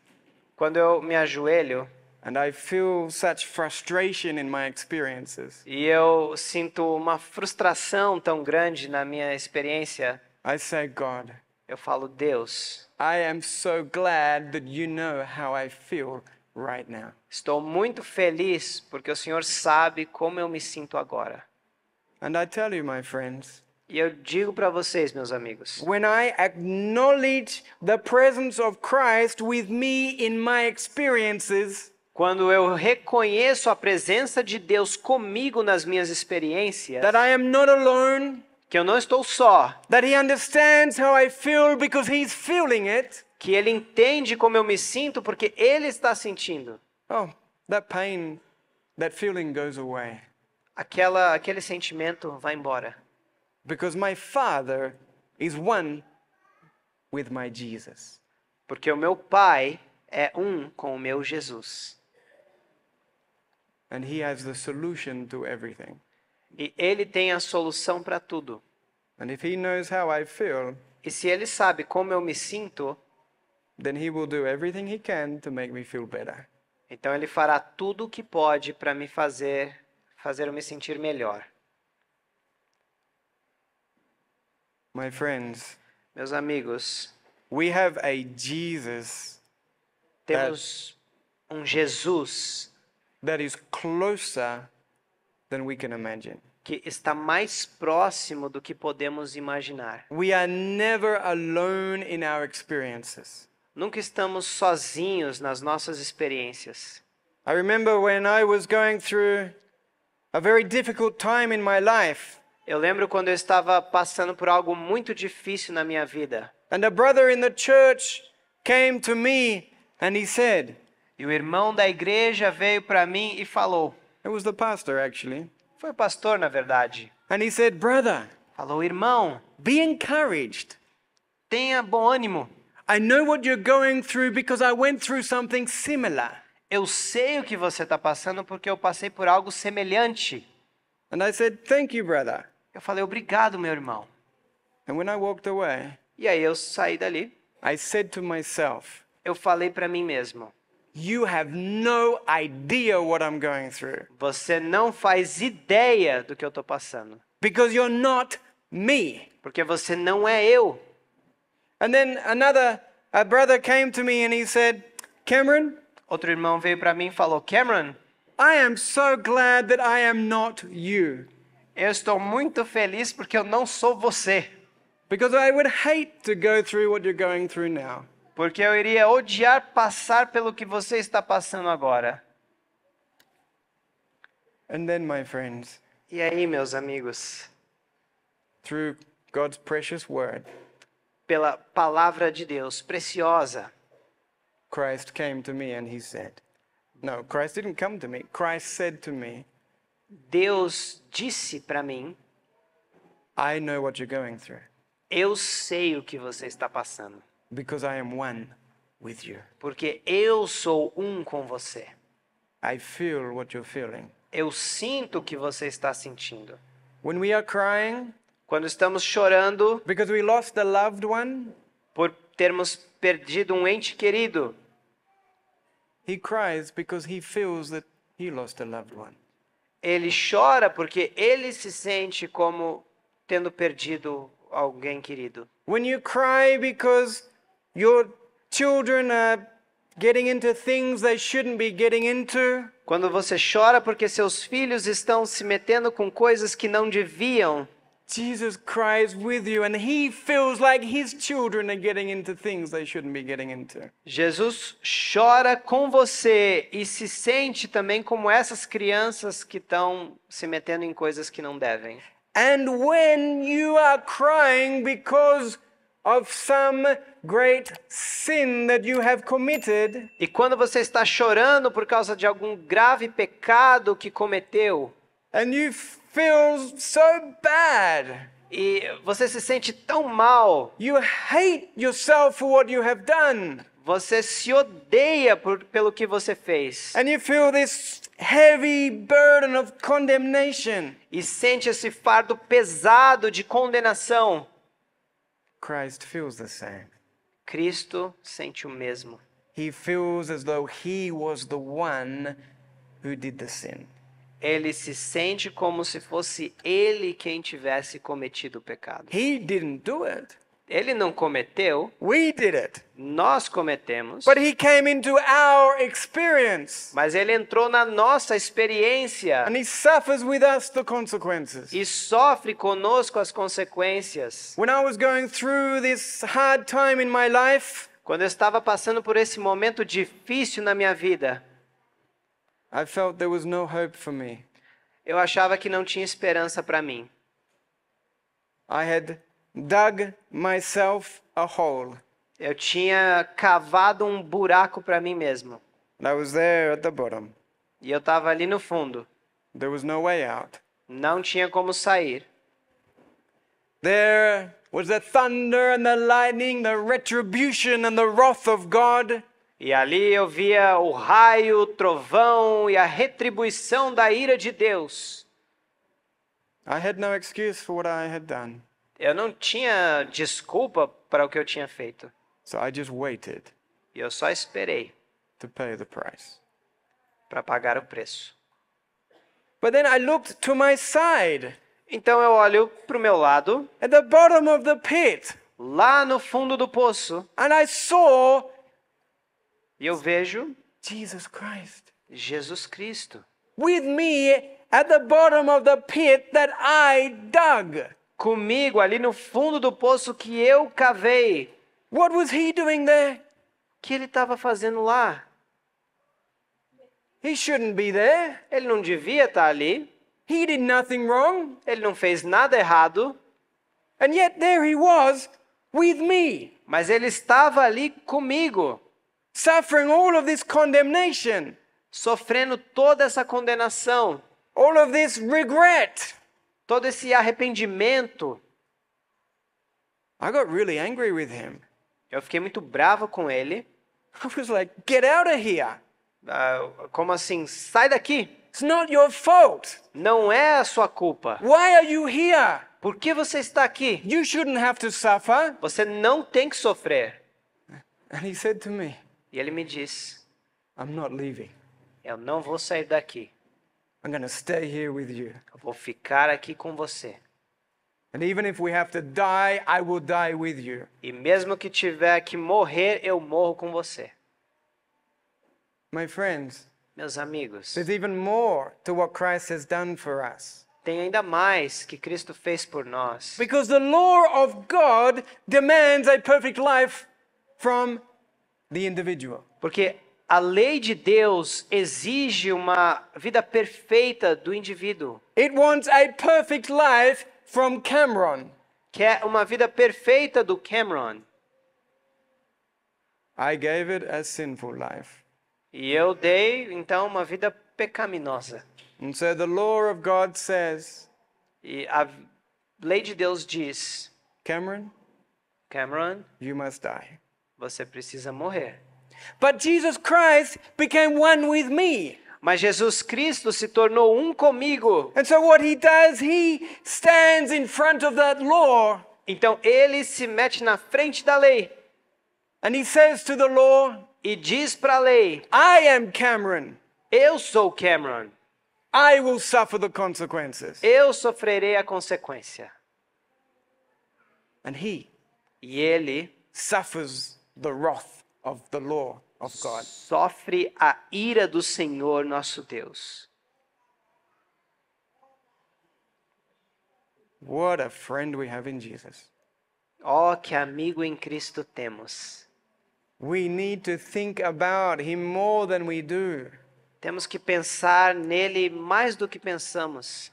quando eu me ajoelho, And I feel such frustration in my experiences. E eu sinto uma frustração tão grande na minha experiência. I say, God. Eu falo, Deus. I am so glad that you know how I feel right now. Estou muito feliz porque o Senhor sabe como eu me sinto agora. And I tell you, my friends. E eu digo para vocês, meus amigos. When I acknowledge the presence of Christ with me in my experiences, quando eu reconheço a presença de Deus comigo nas minhas experiências, that I am not alone, que eu não estou só, that he understands how I feel because he's feeling it, que ele entende como eu me sinto porque ele está sentindo. Oh, that pain, that feeling goes away. Aquela, aquele sentimento vai embora. Because my Father is one with my Jesus. Porque o meu Pai é um com o meu Jesus. And he has the solution to everything. E ele tem a solução para tudo. And if he knows how I feel, e se ele sabe como eu me sinto, then he will do everything he can to make me feel better. Então ele fará tudo o que pode para me fazer fazer eu me sentir melhor. My friends, meus amigos, we have a Jesus temos that, um Jesus that is closer than we can imagine. que está mais próximo do que podemos imaginar. We are never alone in our experiences. Nunca estamos sozinhos nas nossas experiências. I remember when I was going through a very difficult time in my life. Eu lembro quando eu estava passando por algo muito difícil na minha vida. And a brother in the church came to me and he said, e o irmão da igreja veio para mim e falou. It was the pastor actually. Foi o pastor na verdade. And he said, brother, falou irmão, be encouraged. Tenha bom ânimo. I know what you're going through because I went through something similar. Eu sei o que você está passando porque eu passei por algo semelhante. And I said, "Thank you, brother." Eu falei, obrigado, meu irmão. And when I walked away, e aí eu saí dali. I said to myself, eu falei para mim mesmo. You have no idea what I'm going through. Você não faz ideia do que eu estou passando. Because you're not me. Porque você não é eu. And then another a brother came to me and he said, Cameron, outro irmão veio para mim e falou, Cameron, I am so glad that I am not you. Eu estou muito feliz porque eu não sou você. Because I would hate to go through what you're going through now. Porque eu iria odiar passar pelo que você está passando agora. And then, my friends, e aí, meus amigos? Through God's precious word, pela palavra de Deus preciosa. Christ came to me and he said. No, Christ didn't come to me. Christ said to me. Deus disse para mim: I know what you're going through. Eu sei o que você está passando. Because I am one with you. Porque eu sou um com você. I feel what you're feeling. Eu sinto o que você está sentindo. When we are crying, quando estamos chorando, because we lost loved one, por termos perdido um ente querido, he cries because he feels that he lost a loved one ele chora porque ele se sente como tendo perdido alguém querido. When you cry because your children are getting into things they shouldn't be getting into. Quando você chora porque seus filhos estão se metendo com coisas que não deviam. Jesus cries with you and he feels like his children are getting into things they shouldn't be getting into. Jesus chora com você e se sente também como essas crianças que estão se metendo em coisas que não devem. And when you are crying because of some great sin that you have committed, e quando você está chorando por causa de algum grave pecado que cometeu, And you feel so bad. E você se sente tão mal. You hate yourself for what you have done. Você se odeia por, pelo que você fez. And you feel this heavy burden of condemnation. E sente esse fardo pesado de condenação. Christ feels the same. Cristo sente o mesmo. He feels as though he was the one who did the sin ele se sente como se fosse ele quem tivesse cometido o pecado. He didn't do it. Ele não cometeu. We did it. Nós cometemos. But he came into our experience. Mas ele entrou na nossa experiência. And he suffers with us the consequences. E sofre conosco as consequências. When I was going through this hard time in my life, quando eu estava passando por esse momento difícil na minha vida, I felt there was no hope for me. Eu achava que não tinha esperança para mim. I had dug myself a hole. Eu tinha cavado um buraco para mim mesmo. I was there at the bottom. E eu estava ali no fundo. There was no way out. Não tinha como sair. There was the thunder and the lightning, the retribution and the wrath of God. E ali eu via o raio, o trovão e a retribuição da ira de Deus. Eu não tinha desculpa para o que eu tinha feito. So e eu só esperei. Para pagar o preço. But then I looked to my side. Então eu olho para o meu lado. At the bottom of the pit. Lá no fundo do poço. And I saw e eu vejo Jesus Christ. Jesus Cristo. With me at the bottom of the pit that I dug. Comigo ali no fundo do poço que eu cavei. What was he doing there? Que ele estava fazendo lá? He shouldn't be there. Ele não devia estar tá ali. He did nothing wrong. Ele não fez nada errado. And yet there he was with me. Mas ele estava ali comigo. Suffering all of this condemnation. Sofrendo toda essa condenação. All of this regret. Todo esse arrependimento. I got really angry with him. Eu fiquei muito bravo com ele. I was like, get out of here. Uh, como assim? Sai daqui. It's not your fault. Não é a sua culpa. Why are you here? Por que você está aqui? You shouldn't have to suffer. Você não tem que sofrer. And he said to me. E ele me disse: I'm not leaving. Eu não vou sair daqui. I'm gonna stay here with you. Eu vou ficar aqui com você. And even if we have to die, I will die with you. E mesmo que tiver que morrer, eu morro com você. My friends, meus amigos, there's even more to what Christ has done for us. Tem ainda mais que Cristo fez por nós. Because the law of God demands a perfect life from the individual. Porque a lei de Deus exige uma vida perfeita do indivíduo. It wants a perfect life from Cameron. Quer uma vida perfeita do Cameron. I gave it a sinful life. E eu dei então uma vida pecaminosa. And so the law of God says. E a lei de Deus diz. Cameron. Cameron. You must die você precisa morrer. But Jesus Christ became one with me. Mas Jesus Cristo se tornou um comigo. And so what he does, he stands in front of that law. Então ele se mete na frente da lei. And he says to the law, e diz para a lei: I am Cameron. Eu sou Cameron. I will suffer the consequences. Eu sofrerei a consequência. And he e ele suffers the wrath of the law of God. Sofre a ira do Senhor nosso Deus. What a friend we have in Jesus. Oh, que amigo em Cristo temos. We need to think about him more than we do. Temos que pensar nele mais do que pensamos.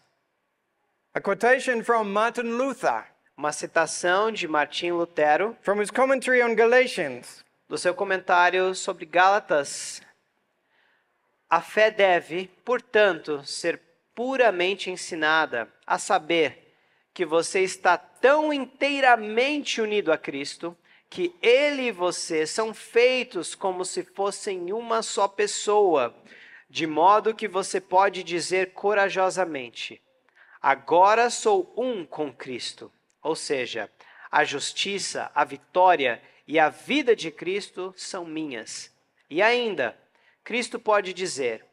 A quotation from Martin Luther. Uma citação de Martim Lutero. From his commentary on Galatians. Do seu comentário sobre Gálatas. A fé deve, portanto, ser puramente ensinada, a saber que você está tão inteiramente unido a Cristo que ele e você são feitos como se fossem uma só pessoa, de modo que você pode dizer corajosamente: Agora sou um com Cristo. Ou seja, a justiça, a vitória e a vida de Cristo são minhas. E ainda, Cristo pode dizer: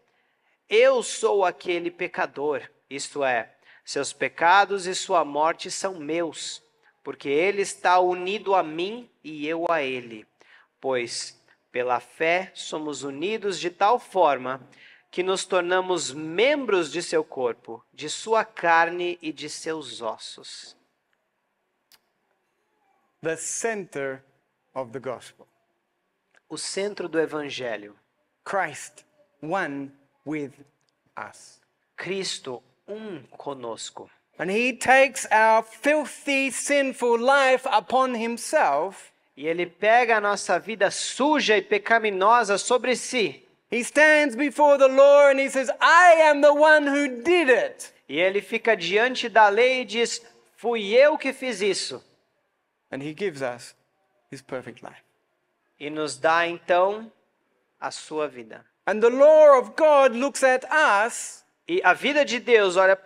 Eu sou aquele pecador, isto é, seus pecados e sua morte são meus, porque ele está unido a mim e eu a ele. Pois pela fé somos unidos de tal forma que nos tornamos membros de seu corpo, de sua carne e de seus ossos the center of the gospel. O centro do evangelho. Christ one with us. Cristo um conosco. And he takes our filthy sinful life upon himself. E ele pega a nossa vida suja e pecaminosa sobre si. He stands before the and he says, "I am the one who did it." E ele fica diante da lei e diz: "Fui eu que fiz isso." And he gives us his perfect life. E nos dá então a sua vida. And the law of God looks at us. E a vida de Deus olha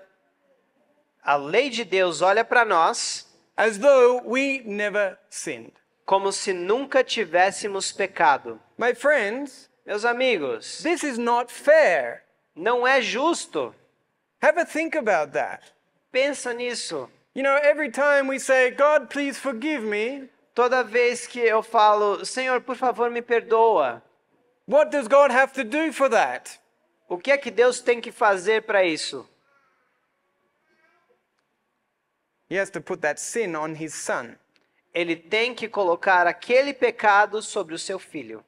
a lei de Deus olha para nós as though we never sinned. Como se nunca tivéssemos pecado. My friends, meus amigos, this is not fair. Não é justo. Have a think about that. Pensa nisso. You know, every time we say, God, please forgive me. Toda vez que eu falo, Senhor, por favor, me perdoa. What does God have to do for that? O que é que Deus tem que fazer para isso? He has to put that sin on his son. Ele tem que colocar aquele pecado sobre o seu filho.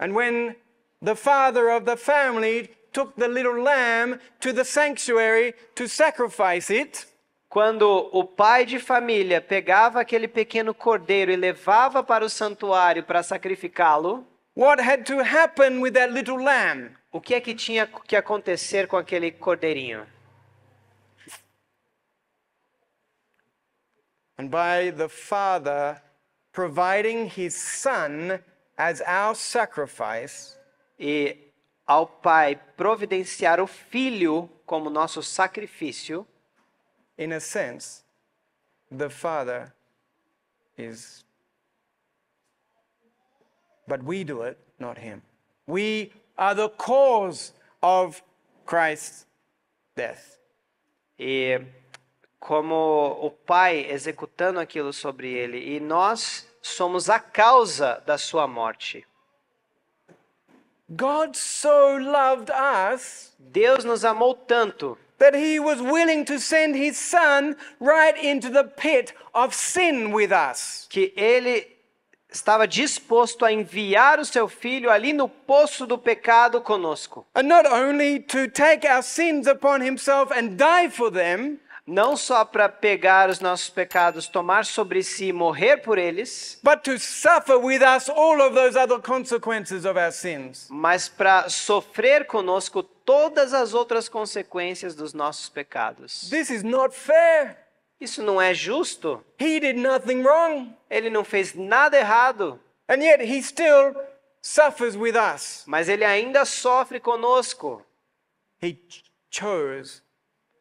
And when the father of the family took the little lamb to the sanctuary to sacrifice it, quando o pai de família pegava aquele pequeno cordeiro e levava para o santuário para sacrificá-lo, O que é que tinha que acontecer com aquele cordeirinho? And by the father providing his son as our sacrifice, e ao pai providenciar o filho como nosso sacrifício, in a sense, the Father is. But we do it, not Him. We are the cause of Christ's death. E como o Pai executando aquilo sobre ele, e nós somos a causa da sua morte. God so loved us. Deus nos amou tanto that he was willing to send his son right into the pit of sin with us. Que ele estava disposto a enviar o seu filho ali no poço do pecado conosco. And not only to take our sins upon himself and die for them, não só para pegar os nossos pecados, tomar sobre si e morrer por eles, but to suffer with us all of of those other consequences our sins, mas para sofrer conosco todas as outras consequências dos nossos pecados. This is not fair. Isso não é justo. He did nothing wrong. Ele não fez nada errado. And yet he still suffers with us. Mas ele ainda sofre conosco. He chose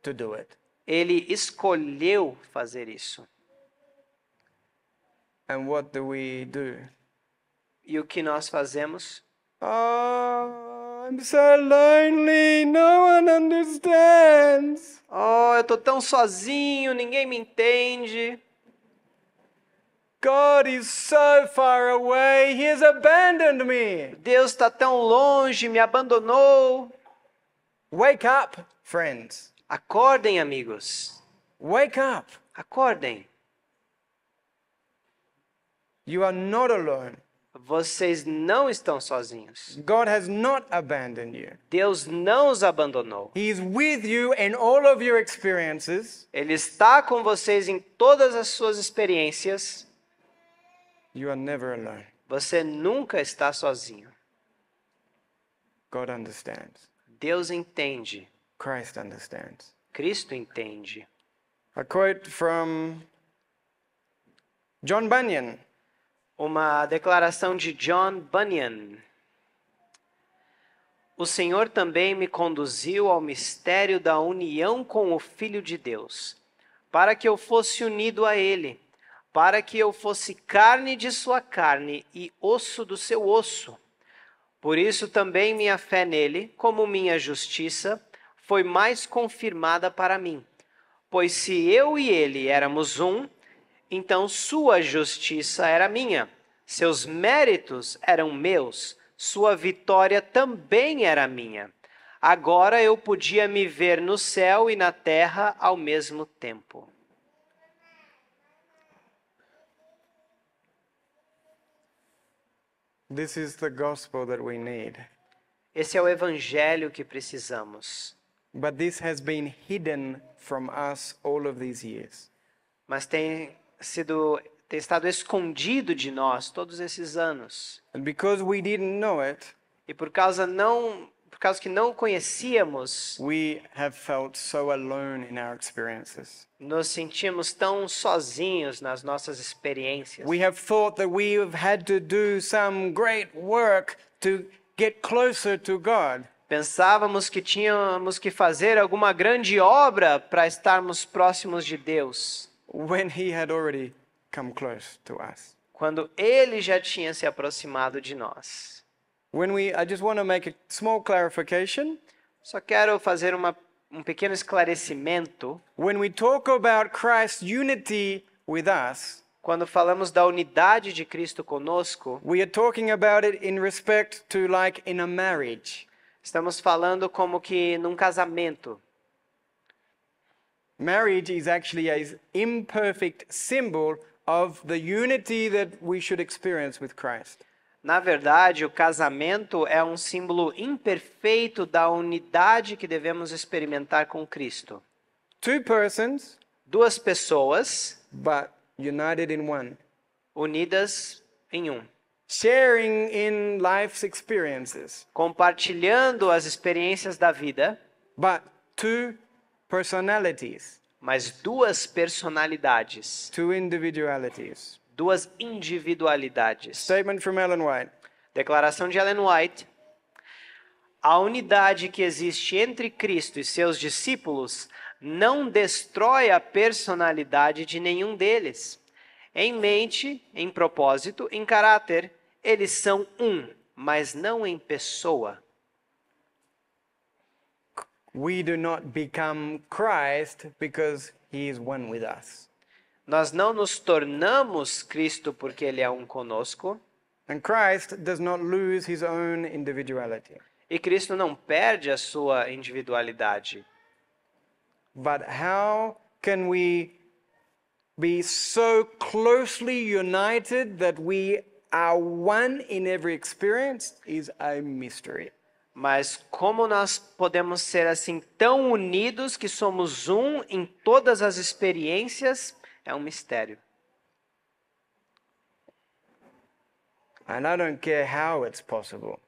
to do it. Ele escolheu fazer isso. And what do we do? E o que nós fazemos? Uh... I'm so lonely, no one understands. Oh, eu tô tão sozinho, ninguém me entende. God is so far away, he has abandoned me. Deus está tão longe, me abandonou. Wake up, friends. Acordem, amigos. Wake up. Acordem. You are not alone. Vocês não estão sozinhos. God has not abandoned you. Deus não os abandonou. He is with you in all of your experiences. Ele está com vocês em todas as suas experiências. You are never alone. Você nunca está sozinho. God understands. Deus entende. Christ understands. Cristo entende. A quote from John Bunyan uma declaração de John Bunyan. O Senhor também me conduziu ao mistério da união com o Filho de Deus, para que eu fosse unido a Ele, para que eu fosse carne de sua carne e osso do seu osso. Por isso também minha fé nele, como minha justiça, foi mais confirmada para mim. Pois se eu e ele éramos um, então sua justiça era minha, seus méritos eram meus, sua vitória também era minha. Agora eu podia me ver no céu e na terra ao mesmo tempo. This is the gospel that we need. Esse é o evangelho que precisamos. But this has been hidden from us all of these years. Mas tem sido ter estado escondido de nós todos esses anos. And because we didn't know it, e por causa não por causa que não conhecíamos, we have felt so alone in our experiences. Nos sentimos tão sozinhos nas nossas experiências. We have thought that we have had to do some great work to get closer to God. Pensávamos que tínhamos que fazer alguma grande obra para estarmos próximos de Deus when he had already come close to us. Quando ele já tinha se aproximado de nós. When we I just want to make a small clarification. Só quero fazer uma um pequeno esclarecimento. When we talk about Christ's unity with us, quando falamos da unidade de Cristo conosco, we are talking about it in respect to like in a marriage. Estamos falando como que num casamento marriage is actually an imperfect symbol of the unity that we should experience with Christ. Na verdade, o casamento é um símbolo imperfeito da unidade que devemos experimentar com Cristo. Two persons, duas pessoas, but united in one. Unidas em um. Sharing in life's experiences. Compartilhando as experiências da vida. But two personalities. Mas duas personalidades. Two individualities. Duas individualidades. Statement from Ellen White. Declaração de Ellen White. A unidade que existe entre Cristo e seus discípulos não destrói a personalidade de nenhum deles. Em mente, em propósito, em caráter, eles são um, mas não em pessoa. We do not become Christ because he is one with us. Nós não nos tornamos Cristo porque ele é um conosco. And Christ does not lose his own individuality. E Cristo não perde a sua individualidade. But how can we be so closely united that we are one in every experience is a mystery. Mas como nós podemos ser assim tão unidos que somos um em todas as experiências é um mistério. And I don't care how it's possible.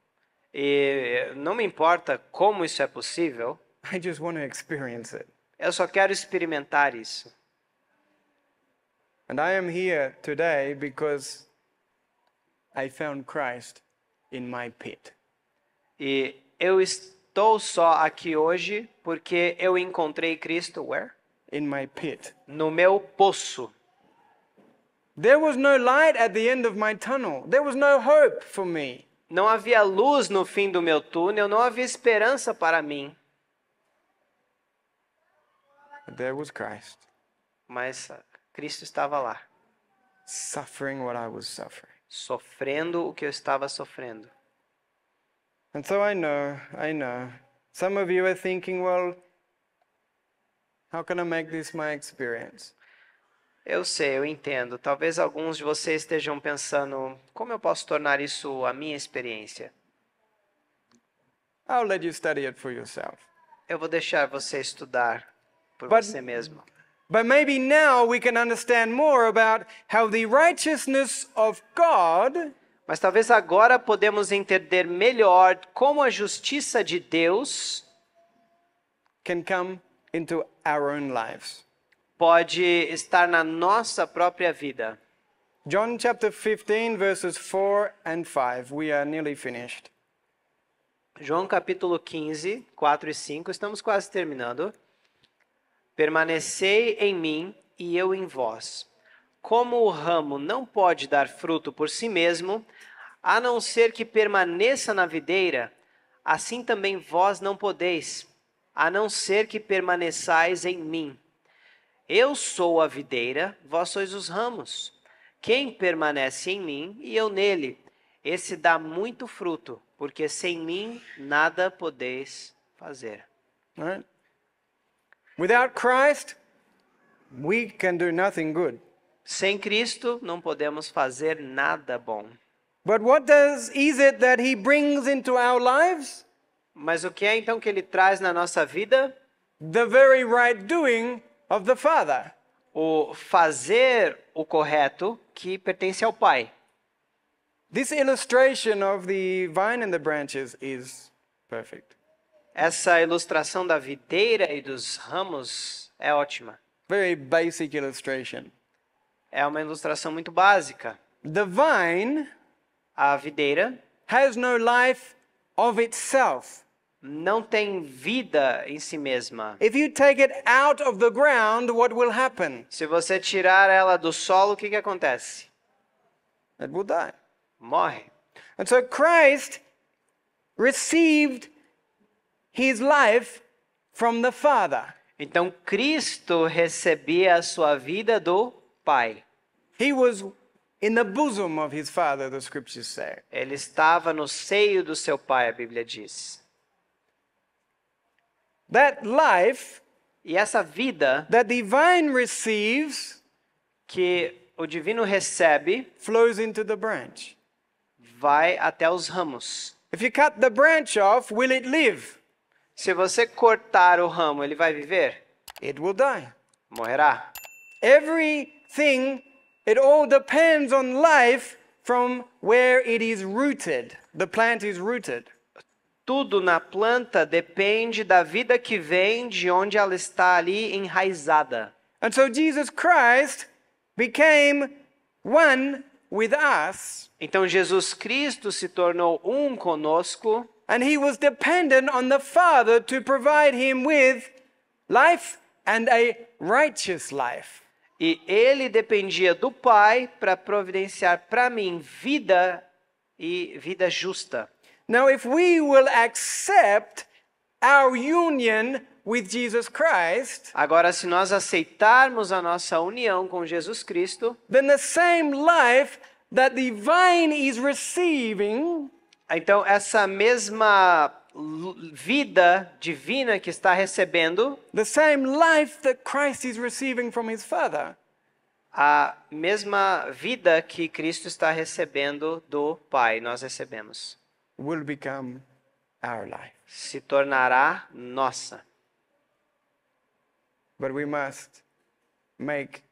E não me importa como isso é possível. I just want to experience it. Eu só quero experimentar isso. And I am here today because I found Christ in my pit. E eu estou só aqui hoje porque eu encontrei Cristo where? In my pit. No meu poço. There was no light at the end of my tunnel. There was no hope for me. Não havia luz no fim do meu túnel, não havia esperança para mim. there was Christ. Mas ah, Cristo estava lá. Suffering what I was suffering. Sofrendo o que eu estava sofrendo. And so I know, I know. Some of you are thinking, well, how can I make this my experience? Eu sei, eu entendo. Talvez alguns de vocês estejam pensando, como eu posso tornar isso a minha experiência? I'll let you study it for yourself. Eu vou deixar você estudar por but, você mesmo. But maybe now we can understand more about how the righteousness of God mas talvez agora podemos entender melhor como a justiça de Deus can come into our own lives. Pode estar na nossa própria vida. John chapter 15 verses 4 and 5. We are nearly finished. João capítulo 15, 4 e 5, estamos quase terminando. Permanecei em mim e eu em vós. Como o ramo não pode dar fruto por si mesmo, a não ser que permaneça na videira, assim também vós não podeis, a não ser que permaneçais em mim. Eu sou a videira, vós sois os ramos. Quem permanece em mim e eu nele, esse dá muito fruto, porque sem mim nada podeis fazer. Right. Without Christ, we can do nothing good. Sem Cristo não podemos fazer nada bom. But what does, is it that he brings into our lives? Mas o que é então que ele traz na nossa vida? The very right doing of the Father. O fazer o correto que pertence ao Pai. This illustration of the vine and the branches is perfect. Essa ilustração da videira e dos ramos é ótima. Very basic illustration. É uma ilustração muito básica. The vine a videira has no life of itself. Não tem vida em si mesma. If you take it out of the ground, what will happen? Se você tirar ela do solo, o que que acontece? It will die. Morre. And so Christ received his life from the Father. Então Cristo recebia a sua vida do pai. He was in the bosom of his father, the scriptures say. Ele estava no seio do seu pai, a Bíblia diz. That life e essa vida that divine receives que o divino recebe flows into the branch. Vai até os ramos. If you cut the branch off, will it live? Se você cortar o ramo, ele vai viver? It will die. Morrerá. Every thing, it all depends on life from where it is rooted. The plant is rooted. Tudo na planta depende da vida que vem de onde ela está ali enraizada. And so Jesus Christ became one with us. Então Jesus Cristo se tornou um conosco. And he was dependent on the Father to provide him with life and a righteous life. E ele dependia do Pai para providenciar para mim vida e vida justa. Now if we will accept our union with Jesus Christ, agora se nós aceitarmos a nossa união com Jesus Cristo, then the same life that the vine is receiving, então essa mesma vida divina que está recebendo, the same life that Christ is receiving from his father. A mesma vida que Cristo está recebendo do Pai, nós recebemos. Will become our life. Se tornará nossa. But we must make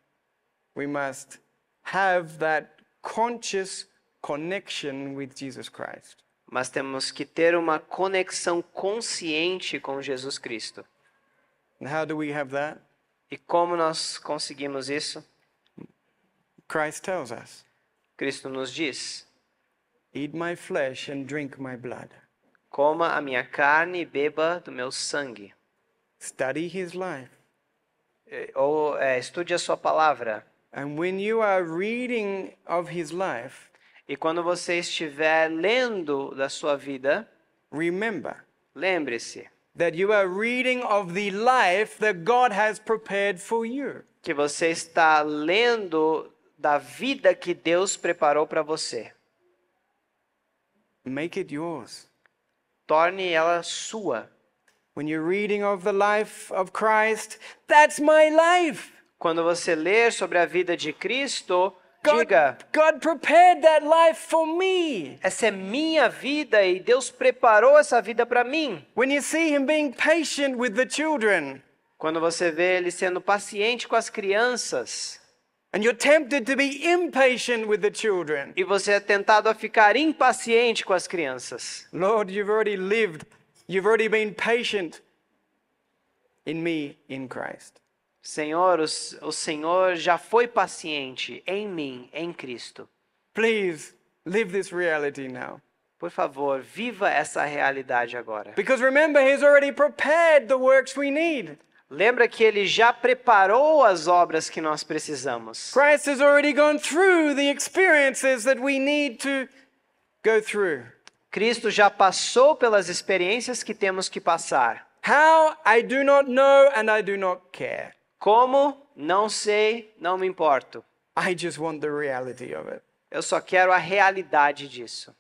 we must have that conscious connection with Jesus Christ mas temos que ter uma conexão consciente com Jesus Cristo. how do we have that? E como nós conseguimos isso? Christ tells us. Cristo nos diz: Eat my flesh and drink my blood. Coma a minha carne e beba do meu sangue. Study his life. Eh, ou é, estude a sua palavra. And when you are reading of his life, e quando você estiver lendo da sua vida, remember, lembre-se that you are reading of the life that God has prepared for you. Que você está lendo da vida que Deus preparou para você. Make it yours. Torne ela sua. When you're reading of the life of Christ, that's my life. Quando você ler sobre a vida de Cristo, Diga, God prepared that life for me. Essa é minha vida e Deus preparou essa vida para mim. When you see him being patient with the children. Quando você vê ele sendo paciente com as crianças. And you're tempted to be impatient with the children. E você é tentado a ficar impaciente com as crianças. Lord, you've already lived. You've already been patient in me in Christ. Senhor, o, Senhor já foi paciente em mim, em Cristo. Please live this reality now. Por favor, viva essa realidade agora. Because remember, he's already prepared the works we need. Lembra que ele já preparou as obras que nós precisamos. Christ has already gone through the experiences that we need to go through. Cristo já passou pelas experiências que temos que passar. How I do not know and I do not care. Como? Não sei, não me importo. I just want the reality of it. Eu só quero a realidade disso.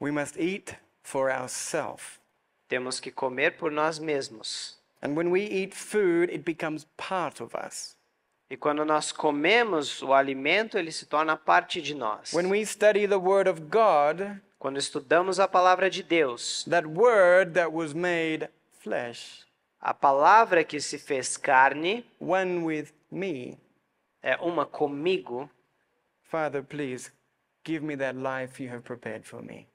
We must eat for ourselves. Temos que comer por nós mesmos. And when we eat food, it becomes part of us. E quando nós comemos o alimento, ele se torna parte de nós. When we study the word of God, quando estudamos a palavra de Deus, that word that was made flesh, a palavra que se fez carne, one with me, é uma comigo. Father, please give me that life you have prepared for me.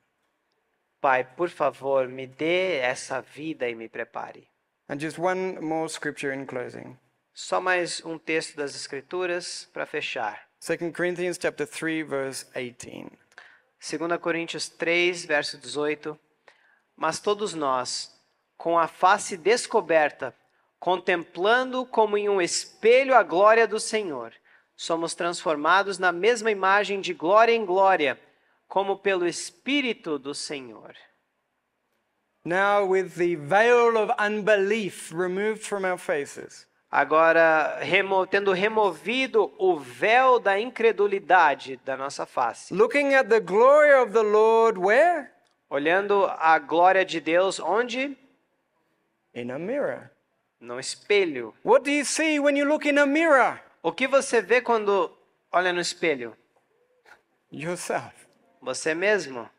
Pai, por favor, me dê essa vida e me prepare. And just one more scripture in closing. Só mais um texto das escrituras para fechar. 2 Corinthians chapter 3 verse 18. 2 Coríntios 3, verso 18. Mas todos nós, com a face descoberta, contemplando como em um espelho a glória do Senhor, somos transformados na mesma imagem de glória em glória, como pelo Espírito do Senhor. Now, with the veil of unbelief removed from our faces agora remo, tendo removido o véu da incredulidade da nossa face. Looking at the glory of the Lord where? Olhando a glória de Deus onde? In a mirror. No espelho. What do you see when you look in a mirror? O que você vê quando olha no espelho? Yourself. Você mesmo.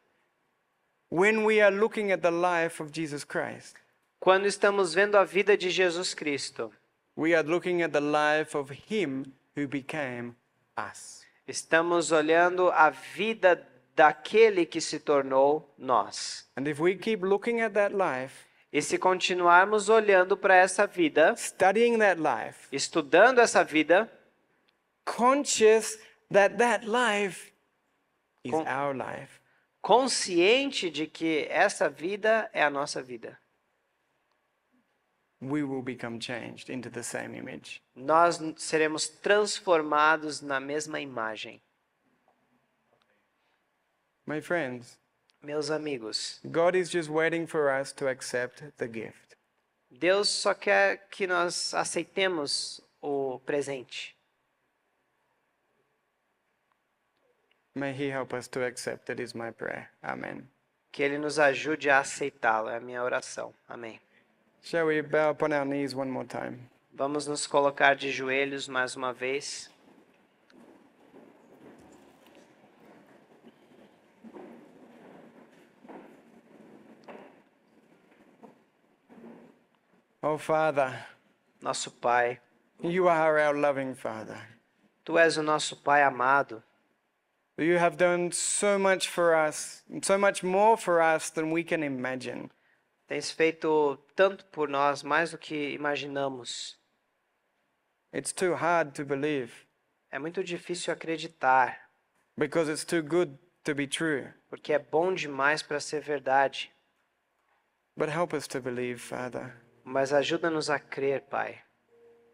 When we are looking at the life of Jesus Christ. Quando estamos vendo a vida de Jesus Cristo. We are looking at the life of him who became us. Estamos olhando a vida daquele que se tornou nós. And if we keep looking at that life, e se continuarmos olhando para essa vida, studying that life, estudando essa vida, conscious that that life is our life. Consciente de que essa vida é a nossa vida we will become changed into the same image. Nós seremos transformados na mesma imagem. My friends, meus amigos, God is just waiting for us to accept the gift. Deus só quer que nós aceitemos o presente. May he help us to accept it is my prayer. Amen. Que ele nos ajude a aceitá-lo, é a minha oração. Amém. Shall we bow upon our knees one more time? Vamos nos colocar de joelhos mais uma vez. Oh Father, nosso Pai, you are our loving Father. Tu és o nosso Pai amado. You have done so much for us, so much more for us than we can imagine. Tens feito tanto por nós, mais do que imaginamos. It's too hard to believe. É muito difícil acreditar. Because it's too good to be true. Porque é bom demais para ser verdade. But help us to believe, Father. Mas ajuda-nos a crer, Pai.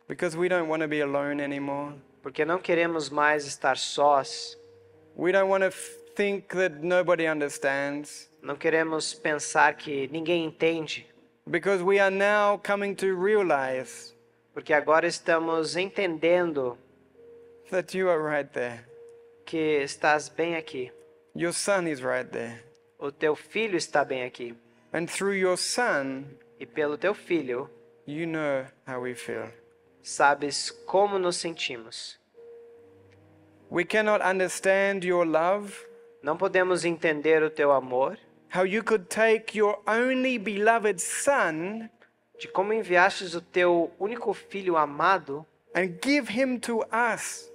Because we don't want to be alone anymore. Porque não queremos mais estar sós. We don't want to think that nobody understands. Não queremos pensar que ninguém entende. Because we are now coming to realize porque agora estamos entendendo that you are right there. Que estás bem aqui. Your son is right there. O teu filho está bem aqui. And through your son, e pelo teu filho, you know how we feel. Sabes como nos sentimos. We cannot understand your love. Não podemos entender o teu amor. How you could take your only beloved son de como enviastes o teu único filho amado and give him to us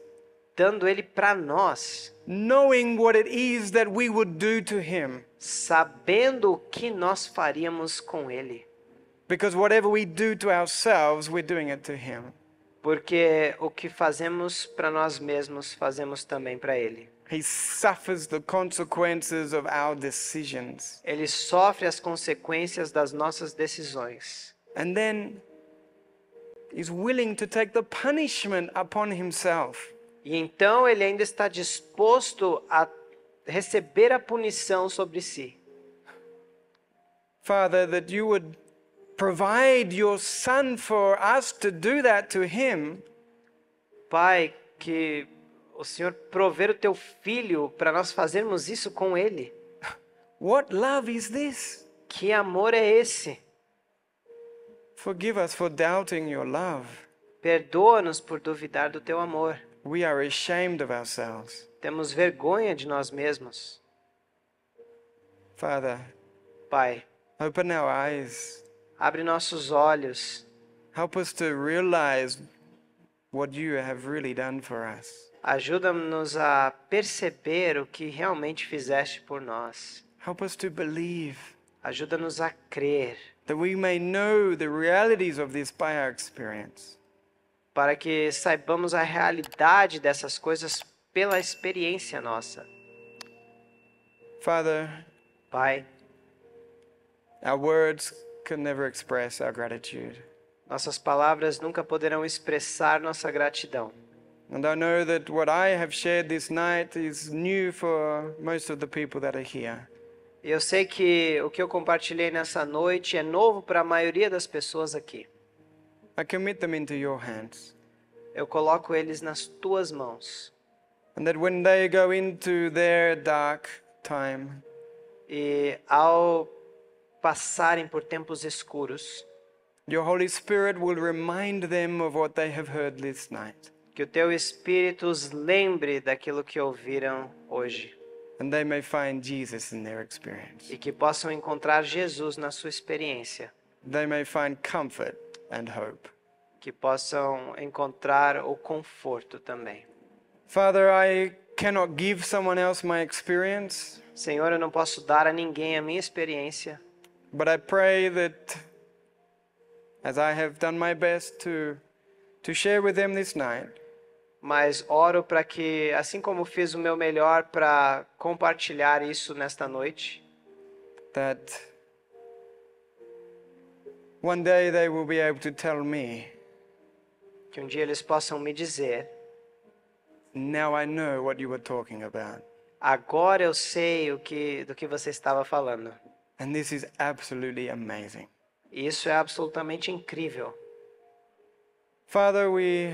dando ele para nós knowing what it is that we would do to him sabendo o que nós faríamos com ele because whatever we do to ourselves we're doing it to him porque o que fazemos para nós mesmos fazemos também para ele He suffers the consequences of our decisions. Ele sofre as consequências das nossas decisões. And then he's willing to take the punishment upon himself. E então ele ainda está disposto a receber a punição sobre si. Father, that you would provide your son for us to do that to him. Pai, que o Senhor prover o teu filho para nós fazermos isso com ele. What love is this? Que amor é esse? Forgive us for doubting your love. Perdoa-nos por duvidar do teu amor. We are ashamed of ourselves. Temos vergonha de nós mesmos. Father, Pai, open our eyes. Abre nossos olhos. Help us to realize what you have really done for us. Ajuda-nos a perceber o que realmente fizeste por nós. Help us to believe. Ajuda-nos a crer. That we may know the realities of this by our experience. Para que saibamos a realidade dessas coisas pela experiência nossa. Father, Pai, our words can never express our gratitude. Nossas palavras nunca poderão expressar nossa gratidão. And I know that what I have shared this night is new for most of the people that are here. Eu sei que o que eu compartilhei nessa noite é novo para a maioria das pessoas aqui. I commit them into your hands. Eu coloco eles nas tuas mãos. And that when they go into their dark time, e ao passarem por tempos escuros, your Holy Spirit will remind them of what they have heard this night. que o teu espírito os lembre daquilo que ouviram hoje. E que possam encontrar Jesus na sua experiência. Que possam encontrar o conforto também. Father, I cannot give someone else my experience. Senhor, eu não posso dar a ninguém a minha experiência. But I pray that as I have done my best to to share with them this night mas oro para que, assim como fiz o meu melhor para compartilhar isso nesta noite, that one day they will be able to tell me, que um dia eles possam me dizer, now I know what you were talking about. Agora eu sei o que do que você estava falando. And this is absolutely amazing. Isso é absolutamente incrível. Father, we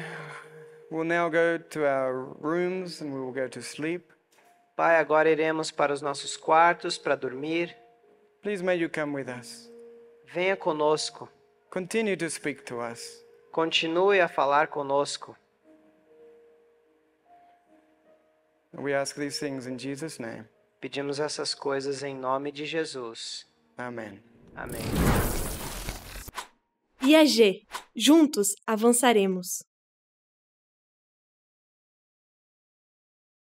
We'll now go to our rooms and we will go to sleep. Pai, agora iremos para os nossos quartos para dormir. Please may you come with us. Venha conosco. Continue to speak to us. Continue a falar conosco. We ask these things in Jesus name. Pedimos essas coisas em nome de Jesus. Amém. Amém. IAG, juntos avançaremos.